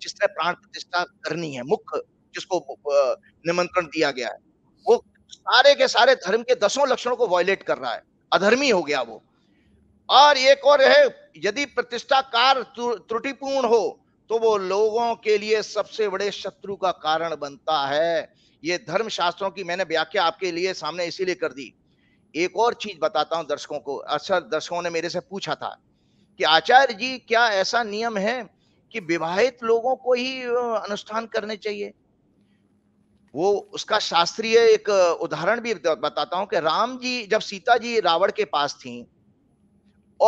जिसने प्राण प्रतिष्ठा करनी है मुख्य जिसको निमंत्रण दिया गया है वो सारे के सारे धर्म के दसों लक्षणों को वॉयलेट कर रहा है अधर्मी हो गया वो और एक और है यदि प्रतिष्ठा कार त्रुटिपूर्ण हो तो वो लोगों के लिए सबसे बड़े शत्रु का कारण बनता है ये धर्म शास्त्रों की मैंने व्याख्या आपके लिए सामने इसीलिए कर दी एक और चीज बताता हूं दर्शकों को अक्सर अच्छा, दर्शकों ने मेरे से पूछा था कि आचार्य जी क्या ऐसा नियम है कि विवाहित लोगों को ही अनुष्ठान करने चाहिए वो उसका शास्त्रीय एक उदाहरण भी बताता हूं कि राम जी जब सीता जी रावण के पास थी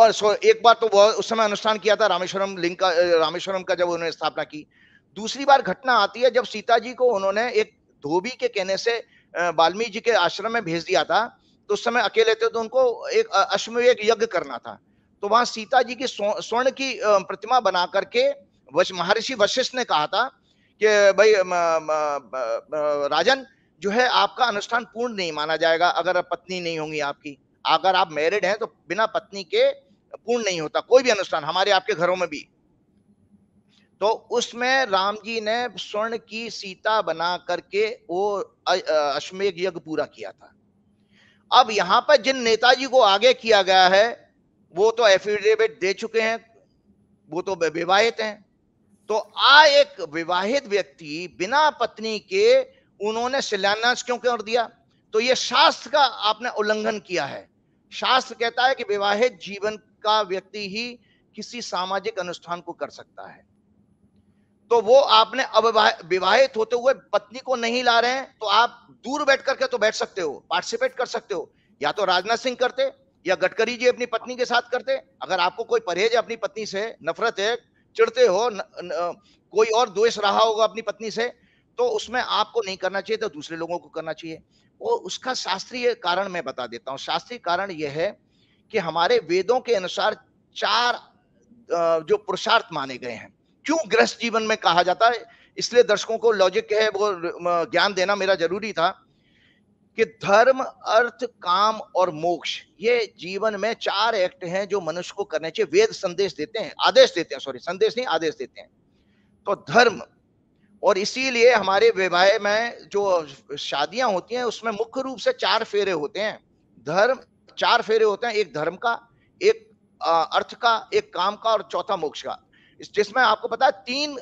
और सो एक बार तो वह उस समय अनुष्ठान किया था रामेश्वरम लिंग का रामेश्वरम का जब उन्होंने स्थापना की दूसरी बार घटना आती है जब सीता जी को उन्होंने एक धोबी के कहने से वाल्मीकि जी के आश्रम में भेज दिया था तो उस समय अकेले थे तो उनको एक अश्वमेघ यज्ञ करना था तो वहां सीता जी की स्वर्ण की प्रतिमा बना करके वश महर्षि वशिष्ठ ने कहा था कि भाई राजन जो है आपका अनुष्ठान पूर्ण नहीं माना जाएगा अगर पत्नी नहीं होंगी आपकी अगर आप मैरिड हैं तो बिना पत्नी के पूर्ण नहीं होता कोई भी अनुष्ठान हमारे आपके घरों में भी तो उसमें राम जी ने स्वर्ण की सीता बना करके वो अश्वमेघ यज्ञ पूरा किया था अब यहां पर जिन नेताजी को आगे किया गया है वो तो एफिडेविट दे चुके हैं वो तो विवाहित हैं तो आ एक विवाहित व्यक्ति बिना पत्नी के उन्होंने शिलान्यास क्यों कर दिया तो ये शास्त्र का आपने उल्लंघन किया है शास्त्र कहता है कि विवाहित जीवन का व्यक्ति ही किसी सामाजिक अनुष्ठान को कर सकता है तो वो आपने विवाहित होते हुए पत्नी को नहीं ला रहे हैं तो आप दूर बैठ करके तो बैठ सकते हो पार्टिसिपेट कर सकते हो या तो राजनाथ सिंह करते या गडकरी जी अपनी पत्नी के साथ करते अगर आपको कोई परहेज अपनी पत्नी से नफरत है चिड़ते हो न, न, कोई और द्वेष रहा होगा अपनी पत्नी से तो उसमें आपको नहीं करना चाहिए तो दूसरे लोगों को करना चाहिए वो उसका शास्त्रीय कारण मैं बता देता हूँ शास्त्रीय कारण यह है कि हमारे वेदों के अनुसार चार जो पुरुषार्थ माने गए हैं क्यों ग्रस्त जीवन में कहा जाता है इसलिए दर्शकों को लॉजिक है वो ज्ञान देना मेरा जरूरी था कि धर्म अर्थ काम और मोक्ष ये जीवन में चार एक्ट हैं जो मनुष्य को करने चाहिए वेद संदेश देते हैं आदेश देते हैं सॉरी संदेश नहीं आदेश देते हैं तो धर्म और इसीलिए हमारे विवाह में जो शादियां होती हैं उसमें मुख्य रूप से चार फेरे होते हैं धर्म चार फेरे होते हैं एक धर्म का एक अर्थ का एक काम का और चौथा मोक्ष का जिसमें आपको पता है तीन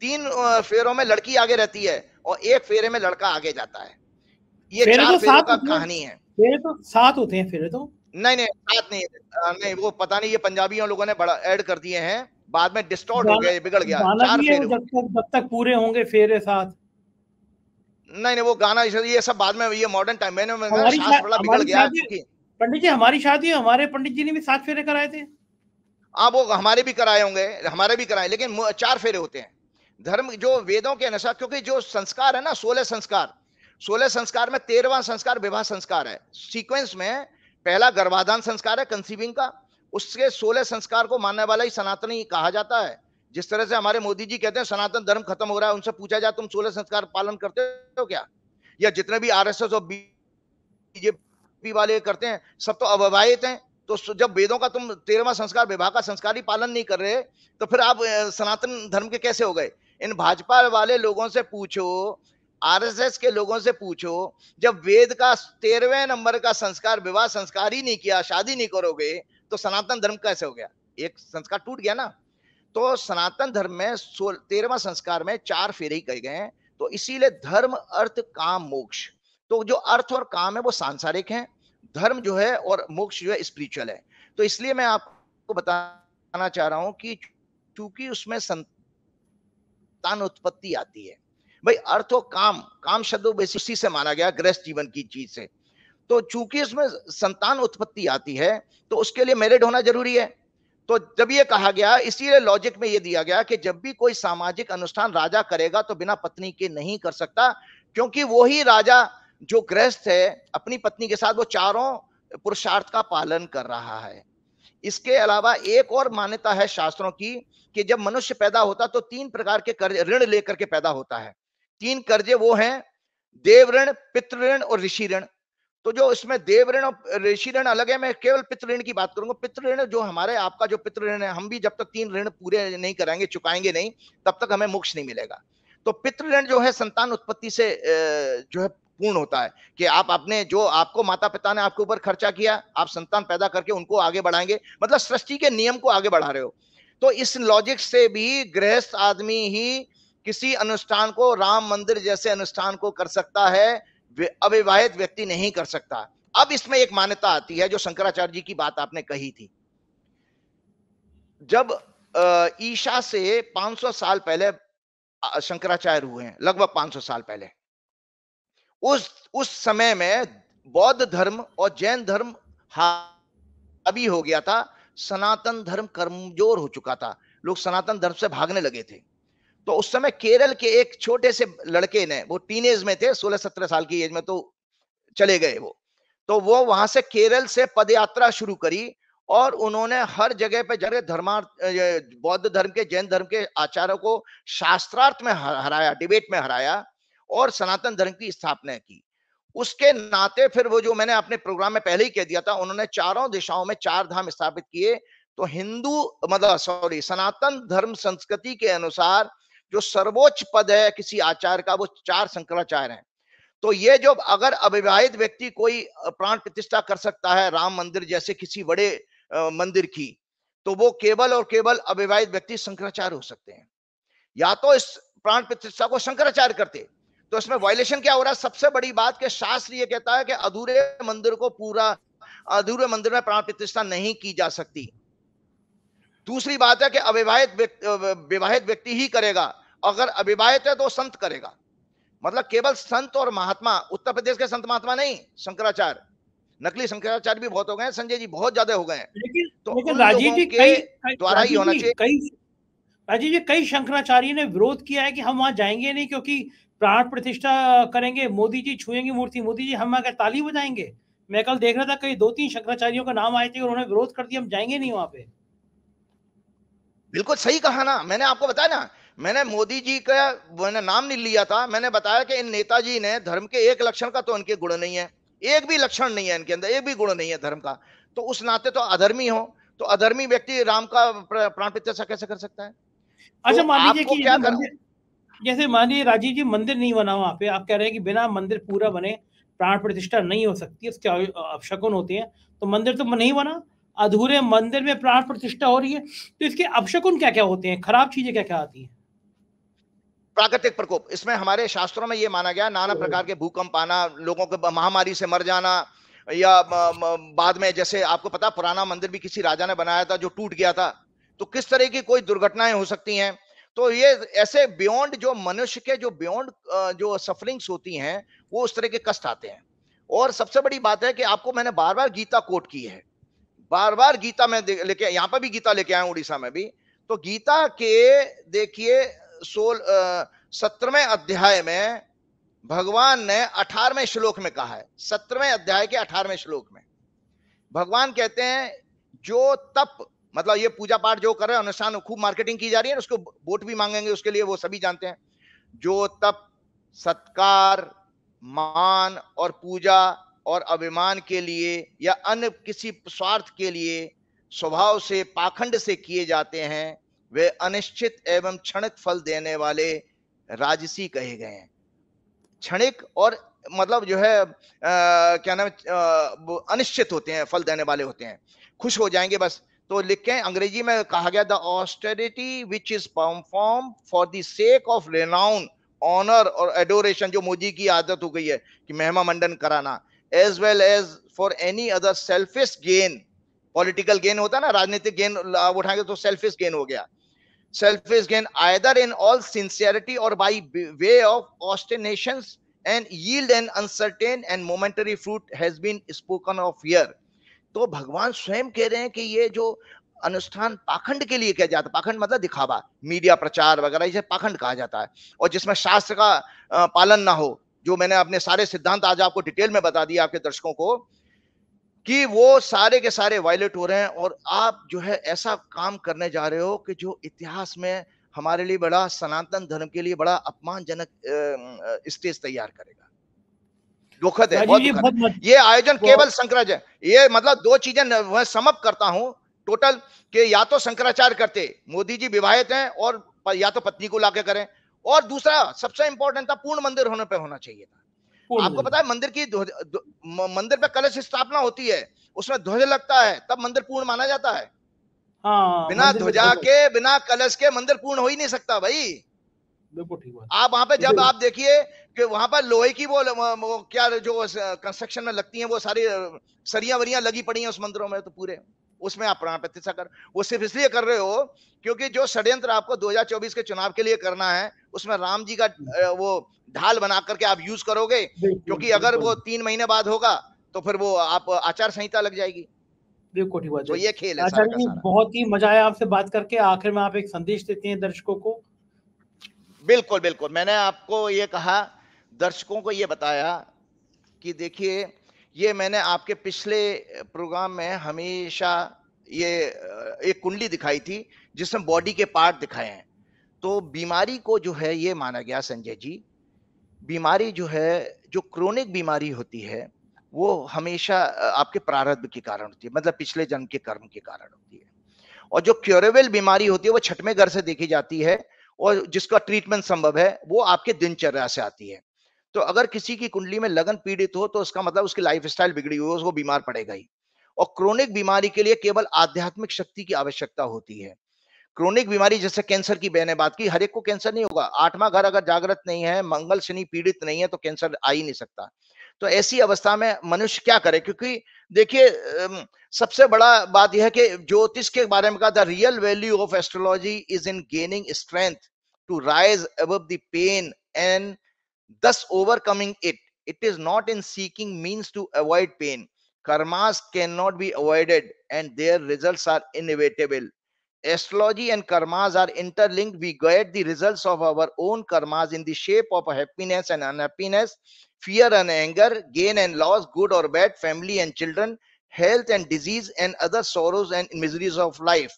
तीन फेरों में लड़की आगे रहती है और एक फेरे में लड़का आगे जाता है ये फेरे चार तो फेरों का कहानी है फेरे तो सात होते हैं फेरे तो नहीं नहीं सात नहीं नहीं वो पता नहीं ये पंजाबी लोगों ने बड़ा ऐड कर दिए हैं बाद में डिस्टॉर्ट हो गया बिगड़ गया चार फेरे जब तक जब तक पूरे होंगे फेरे साथ नहीं नहीं वो गाना ये सब बाद में ये मॉडर्न टाइम मैंने बिगड़ गया पंडित जी हमारी शादी हमारे पंडित जी ने भी सात फेरे कराए थे आप हाँ, वो हमारे भी कराए होंगे हमारे भी कराए लेकिन चार फेरे होते हैं धर्म जो वेदों के अनुसार क्योंकि जो संस्कार है ना सोलह संस्कार सोलह संस्कार में तेरहवा संस्कार विवाह संस्कार है सीक्वेंस में पहला गर्भाधान संस्कार है कंसीविंग का उसके सोलह संस्कार को मानने वाला ही सनातनी कहा जाता है जिस तरह से हमारे मोदी जी कहते हैं सनातन धर्म खत्म हो रहा है उनसे पूछा जाए तुम सोलह संस्कार पालन करते हो क्या या जितने भी एस और बीजेपी वाले करते हैं सब तो अववाहित हैं तो जब वेदों का तुम तेरहवा संस्कार विवाह का संस्कार ही पालन नहीं कर रहे तो फिर आप सनातन धर्म के कैसे हो गए इन भाजपा वाले लोगों से पूछो आरएसएस के लोगों से पूछो जब वेद का तेरहवें नंबर का संस्कार विवाह संस्कार ही नहीं किया शादी नहीं करोगे तो सनातन धर्म कैसे हो गया एक संस्कार टूट गया ना तो सनातन धर्म में तेरहवा संस्कार में चार फेरे ही कहे गए हैं तो इसीलिए धर्म अर्थ काम मोक्ष तो जो अर्थ और काम है वो सांसारिक हैं धर्म जो है और मोक्ष जो है स्पिरिचुअल है तो इसलिए मैं आपको बताना चाह रहा हूं कि चूंकि उसमें संतान उत्पत्ति आती है भाई अर्थ और काम काम शब्द उसी से माना गया गृह जीवन की चीज से तो चूंकि इसमें संतान उत्पत्ति आती है तो उसके लिए मेरिड होना जरूरी है तो जब ये कहा गया इसीलिए लॉजिक में ये दिया गया कि जब भी कोई सामाजिक अनुष्ठान राजा करेगा तो बिना पत्नी के नहीं कर सकता क्योंकि वो ही राजा जो ग्रस्त है अपनी पत्नी के साथ वो चारों पुरुषार्थ का पालन कर रहा है इसके अलावा एक और मान्यता है शास्त्रों की कि जब मनुष्य पैदा होता तो तीन प्रकार के कर्ज ऋण लेकर के पैदा होता है तीन कर्जे वो हैं देव ऋण पितृण ऋण और ऋषि ऋण तो जो इसमें देव ऋण और ऋषि ऋण अलग है मैं केवल पितृण ऋण की बात करूंगा पितृण ऋण जो हमारे आपका जो पितृण ऋण है हम भी जब तक तीन ऋण पूरे नहीं कराएंगे चुकाएंगे नहीं तब तक हमें मोक्ष नहीं मिलेगा तो पितृण ऋण जो है संतान उत्पत्ति से जो है पूर्ण होता है कि आप अपने जो आपको माता पिता ने आपके ऊपर खर्चा किया आप संतान पैदा करके उनको आगे बढ़ाएंगे मतलब सृष्टि के नियम को आगे बढ़ा रहे हो तो इस लॉजिक से भी गृहस्थ आदमी ही किसी अनुष्ठान को राम मंदिर जैसे अनुष्ठान को कर सकता है अविवाहित व्यक्ति नहीं कर सकता अब इसमें एक मान्यता आती है जो शंकराचार्य जी की बात आपने कही थी जब ईशा से 500 साल पहले शंकराचार्य हुए हैं लगभग 500 साल पहले उस उस समय में बौद्ध धर्म और जैन धर्म हावी हो गया था सनातन धर्म कमजोर हो चुका था लोग सनातन धर्म से भागने लगे थे तो उस समय केरल के एक छोटे से लड़के ने वो टीन एज में थे सोलह सत्रह साल की एज में तो चले गए वो तो वो वहां से केरल से पद यात्रा शुरू करी और उन्होंने हर जगह पे जगह धर्मार्थ बौद्ध धर्म के जैन धर्म के आचार्यों को शास्त्रार्थ में हराया डिबेट में हराया और सनातन धर्म की स्थापना की उसके नाते फिर वो जो मैंने अपने प्रोग्राम में पहले ही कह दिया था उन्होंने चारों दिशाओं में चार धाम स्थापित किए तो हिंदू मतलब सॉरी सनातन धर्म संस्कृति के अनुसार जो सर्वोच्च पद है किसी आचार्य का वो चार शंकराचार्य हैं तो ये जो अगर अविवाहित व्यक्ति कोई प्राण प्रतिष्ठा कर सकता है राम मंदिर जैसे किसी बड़े मंदिर की तो वो केवल और केवल अविवाहित व्यक्ति शंकराचार्य हो सकते हैं या तो इस प्राण प्रतिष्ठा को शंकराचार्य करते तो इसमें वायलेशन क्या हो रहा है सबसे बड़ी बात के शास्त्र ये कहता है कि अधूरे मंदिर को पूरा अधूरे मंदिर में प्राण प्रतिष्ठा नहीं की जा सकती दूसरी बात है कि अविवाहित विवाहित व्यक्ति ही करेगा अगर अविवाहित है तो संत करेगा मतलब केवल संत और महात्मा उत्तर प्रदेश के संत महात्मा नहीं शंकराचार्य नकली शंकराचार्य भी बहुत हो गए संजय जी बहुत ज्यादा हो गए लेकिन तो लेकिन राजीव जी कई द्वारा ही होना चाहिए राजीव जी कई शंकराचार्य ने विरोध किया है कि हम वहां जाएंगे नहीं क्योंकि प्राण प्रतिष्ठा करेंगे मोदी जी छुएंगे मूर्ति मोदी जी हम आगे ताली बजाएंगे मैं कल देख रहा था कई दो तीन शंकराचार्यों का नाम आए थे और उन्होंने विरोध कर दिया हम जाएंगे नहीं वहां पे बिल्कुल सही कहा ना मैंने आपको बताया ना मैंने मोदी जी का मैंने नाम नहीं लिया था मैंने बताया कि इन नेताजी ने धर्म के एक लक्षण का तो इनके गुण नहीं है एक भी लक्षण नहीं है इनके अंदर एक भी गुण नहीं है धर्म का तो उस नाते तो अधर्मी हो तो अधर्मी व्यक्ति राम का प्राण प्रत्याशा कैसे कर सकता है अच्छा तो मान लीजिए कि जैसे मानिए राजीव जी मंदिर नहीं बना वहाँ पे आप कह रहे हैं कि बिना मंदिर पूरा बने प्राण प्रतिष्ठा नहीं हो सकती उसके अपशकुन होते हैं तो मंदिर तो नहीं बना अधूरे मंदिर में प्राण प्रतिष्ठा हो रही है तो इसके अपशकुन क्या क्या होते हैं खराब चीजें क्या क्या आती हैं प्राकृतिक प्रकोप इसमें हमारे शास्त्रों में ये माना गया नाना प्रकार के भूकंप आना लोगों के महामारी से मर जाना या बाद में जैसे आपको पता पुराना मंदिर भी किसी राजा ने बनाया था जो टूट गया था तो किस तरह की कोई दुर्घटनाएं हो सकती हैं तो ये ऐसे बियॉन्ड जो मनुष्य के जो बियॉन्ड जो सफरिंग्स होती हैं वो उस तरह के कष्ट आते हैं और सबसे बड़ी बात है कि आपको मैंने बार बार गीता कोट की है बार बार गीता में लेके यहाँ पर भी गीता लेके आया उड़ीसा में भी तो गीता के देखिए सोल सत्रहवें अध्याय में भगवान ने अठारहवें श्लोक में कहा है सत्रहवें अध्याय के अठारहवें श्लोक में भगवान कहते हैं जो तप मतलब ये पूजा पाठ जो कर रहे हैं अनुष्ठान खूब मार्केटिंग की जा रही है उसको वोट भी मांगेंगे उसके लिए वो सभी जानते हैं जो तप सत्कार मान और पूजा और अभिमान के लिए या अन्य किसी स्वार्थ के लिए स्वभाव से पाखंड से किए जाते हैं वे अनिश्चित एवं क्षणिक फल देने वाले राजसी कहे गए हैं क्षणिक और मतलब जो है आ, क्या नाम अनिश्चित होते हैं फल देने वाले होते हैं खुश हो जाएंगे बस तो लिखें अंग्रेजी में कहा गया the austerity which is perform for the sake of renown honour और एडोरेशन जो मोदी की आदत हो गई है कि मेहमा मंडन कराना as well as for any other selfish gain political gain होता है ना राजनीतिक गेन उठाएंगे तो सेल्फिश गेन हो गया selfish gain either in all sincerity और by way of ostentation and yield and uncertain and momentary fruit has been spoken of here तो भगवान स्वयं कह रहे हैं कि ये जो अनुष्ठान पाखंड के लिए किया जाता है पाखंड मतलब दिखावा मीडिया प्रचार वगैरह इसे पाखंड कहा जाता है और जिसमें शास्त्र का पालन ना हो जो मैंने अपने सारे सिद्धांत आज आपको डिटेल में बता दिया आपके दर्शकों को कि वो सारे के सारे वायलेट हो रहे हैं और आप जो है ऐसा काम करने जा रहे हो कि जो इतिहास में हमारे लिए बड़ा सनातन धर्म के लिए बड़ा अपमानजनक स्टेज तैयार करेगा दुखद है बहुत दुखद ये आयोजन केवल शंकराचार्य ये मतलब दो चीजें मैं समअप करता हूँ टोटल के या तो शंकराचार्य करते मोदी जी विवाहित हैं और या तो पत्नी को लाके करें और दूसरा सबसे इंपॉर्टेंट था पूर्ण मंदिर होने पे होना चाहिए था आपको पता है मंदिर की मंदिर पे कलश स्थापना होती है उसमें ध्वज लगता है तब मंदिर पूर्ण माना जाता है हाँ, बिना ध्वजा के बिना कलश के मंदिर पूर्ण हो ही नहीं सकता भाई बिल्कुल ठीक आप वहां पे जब आप देखिए कि वहां पर लोहे की वो, वो क्या जो कंस्ट्रक्शन में लगती है वो सारी सरिया वरिया लगी पड़ी हैं उस मंदिरों में तो पूरे उसमें आप प्राण प्रतिष्ठा कर वो सिर्फ इसलिए कर रहे हो क्योंकि जो षड्यंत्र आपको 2024 के चुनाव के लिए करना है उसमें राम जी का वो ढाल बना करके आप यूज करोगे क्योंकि अगर वो तीन महीने बाद होगा तो फिर वो आप आचार संहिता लग जाएगी बिल्कुल ठीक बात तो ये खेल है सारा सारा। बहुत ही मजा आया आपसे बात करके आखिर में आप एक संदेश देते हैं दर्शकों को बिल्कुल बिल्कुल मैंने आपको ये कहा दर्शकों को ये बताया कि देखिए ये मैंने आपके पिछले प्रोग्राम में हमेशा ये एक कुंडली दिखाई थी जिसमें बॉडी के पार्ट दिखाए हैं तो बीमारी को जो है ये माना गया संजय जी बीमारी जो है जो क्रोनिक बीमारी होती है वो हमेशा आपके प्रारब्ध के कारण होती है मतलब पिछले जन्म के कर्म के कारण होती है और जो क्योरेबल बीमारी होती है वो छठवें घर से देखी जाती है और जिसका ट्रीटमेंट संभव है वो आपके दिनचर्या से आती है तो अगर किसी की कुंडली में लगन पीड़ित हो तो उसका मतलब उसकी लाइफ बिगड़ी हुई वो बीमार पड़ेगा ही और क्रोनिक बीमारी के लिए केवल आध्यात्मिक शक्ति की आवश्यकता होती है क्रोनिक बीमारी जैसे कैंसर की बहने बात की हर एक को कैंसर नहीं होगा आठवां घर अगर जागृत नहीं है मंगल शनि पीड़ित नहीं है तो कैंसर आ ही नहीं सकता तो ऐसी अवस्था में मनुष्य क्या करे क्योंकि देखिए सबसे बड़ा बात यह है कि ज्योतिष के बारे में कहा था real value of astrology is in gaining strength to rise above pain and thus overcoming it. It is not in seeking means to avoid pain. Karmas cannot be avoided and their results are inevitable. Astrology and karmas are interlinked. We get the results of our own karmas in the shape of happiness and unhappiness, fear and anger, gain and loss, good or bad, family and children, health and disease, and other sorrows and miseries of life.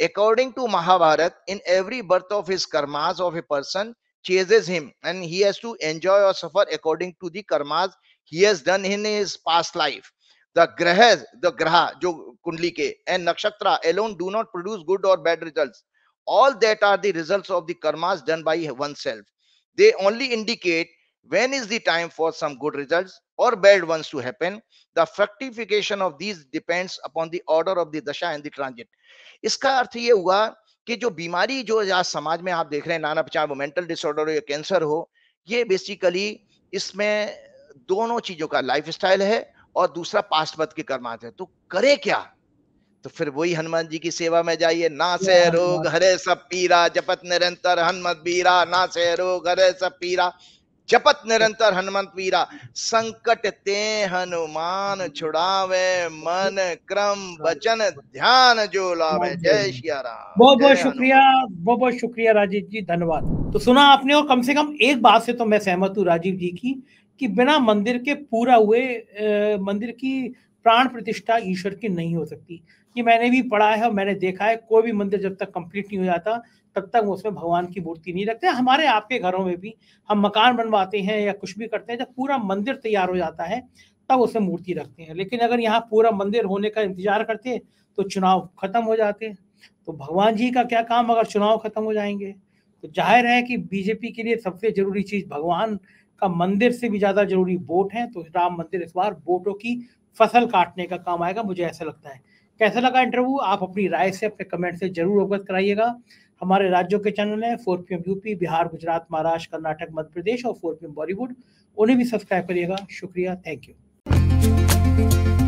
According to Mahabharat, in every birth of his karmas of a person, chases him and he has to enjoy or suffer according to the karmas he has done in his past life the grahas the graha jo kundli ke and nakshatra alone do not produce good or bad results all that are the results of the karmas done by oneself they only indicate when is the time for some good results or bad ones to happen the fructification of these depends upon the order of the dasha and the transit iska arth ye hua कि जो बीमारी जो आज समाज में आप देख रहे हैं नाना पचार वो मेंटल डिसऑर्डर हो या कैंसर हो ये बेसिकली इसमें दोनों चीजों का लाइफ स्टाइल है और दूसरा पास्टपथ के कर्मात है तो करे क्या तो फिर वही हनुमान जी की सेवा में जाइए ना से रोग हरे सब पीरा जपत निरंतर हनुमत बीरा ना से रोग हरे सब पीरा जपत निरंतर हनुमंत वीरा संकट ते हनुमान छुड़ावे मन क्रम वचन ध्यान जो लावे हाँ जय श्री हाँ राम बहुत बहुत शुक्रिया बहुत बहुत शुक्रिया राजीव जी धन्यवाद तो सुना आपने और कम से कम एक बात से तो मैं सहमत हूँ राजीव जी की कि बिना मंदिर के पूरा हुए मंदिर की प्राण प्रतिष्ठा ईश्वर की नहीं हो सकती ये मैंने भी पढ़ा है और मैंने देखा है कोई भी मंदिर जब तक कंप्लीट नहीं हो जाता तब तक उसमें भगवान की मूर्ति नहीं रखते हमारे आपके घरों में भी हम मकान बनवाते हैं या कुछ भी करते हैं जब पूरा मंदिर तैयार हो जाता है तब उसमें मूर्ति रखते हैं लेकिन अगर यहाँ पूरा मंदिर होने का इंतजार करते हैं तो चुनाव खत्म हो जाते हैं तो भगवान जी का क्या काम अगर चुनाव खत्म हो जाएंगे तो जाहिर है कि बीजेपी के लिए सबसे जरूरी चीज भगवान का मंदिर से भी ज्यादा जरूरी वोट है तो राम मंदिर इस बार वोटों की फसल काटने का काम आएगा मुझे ऐसा लगता है कैसा लगा इंटरव्यू आप अपनी राय से अपने कमेंट से जरूर अवगत कराइएगा हमारे राज्यों के चैनल हैं four P M UP Bihar Gujarat Maharashtra Karnataka Madhya Pradesh और फोर पी एम बॉलीवुड उन्हें भी सब्सक्राइब करिएगा शुक्रिया थैंक यू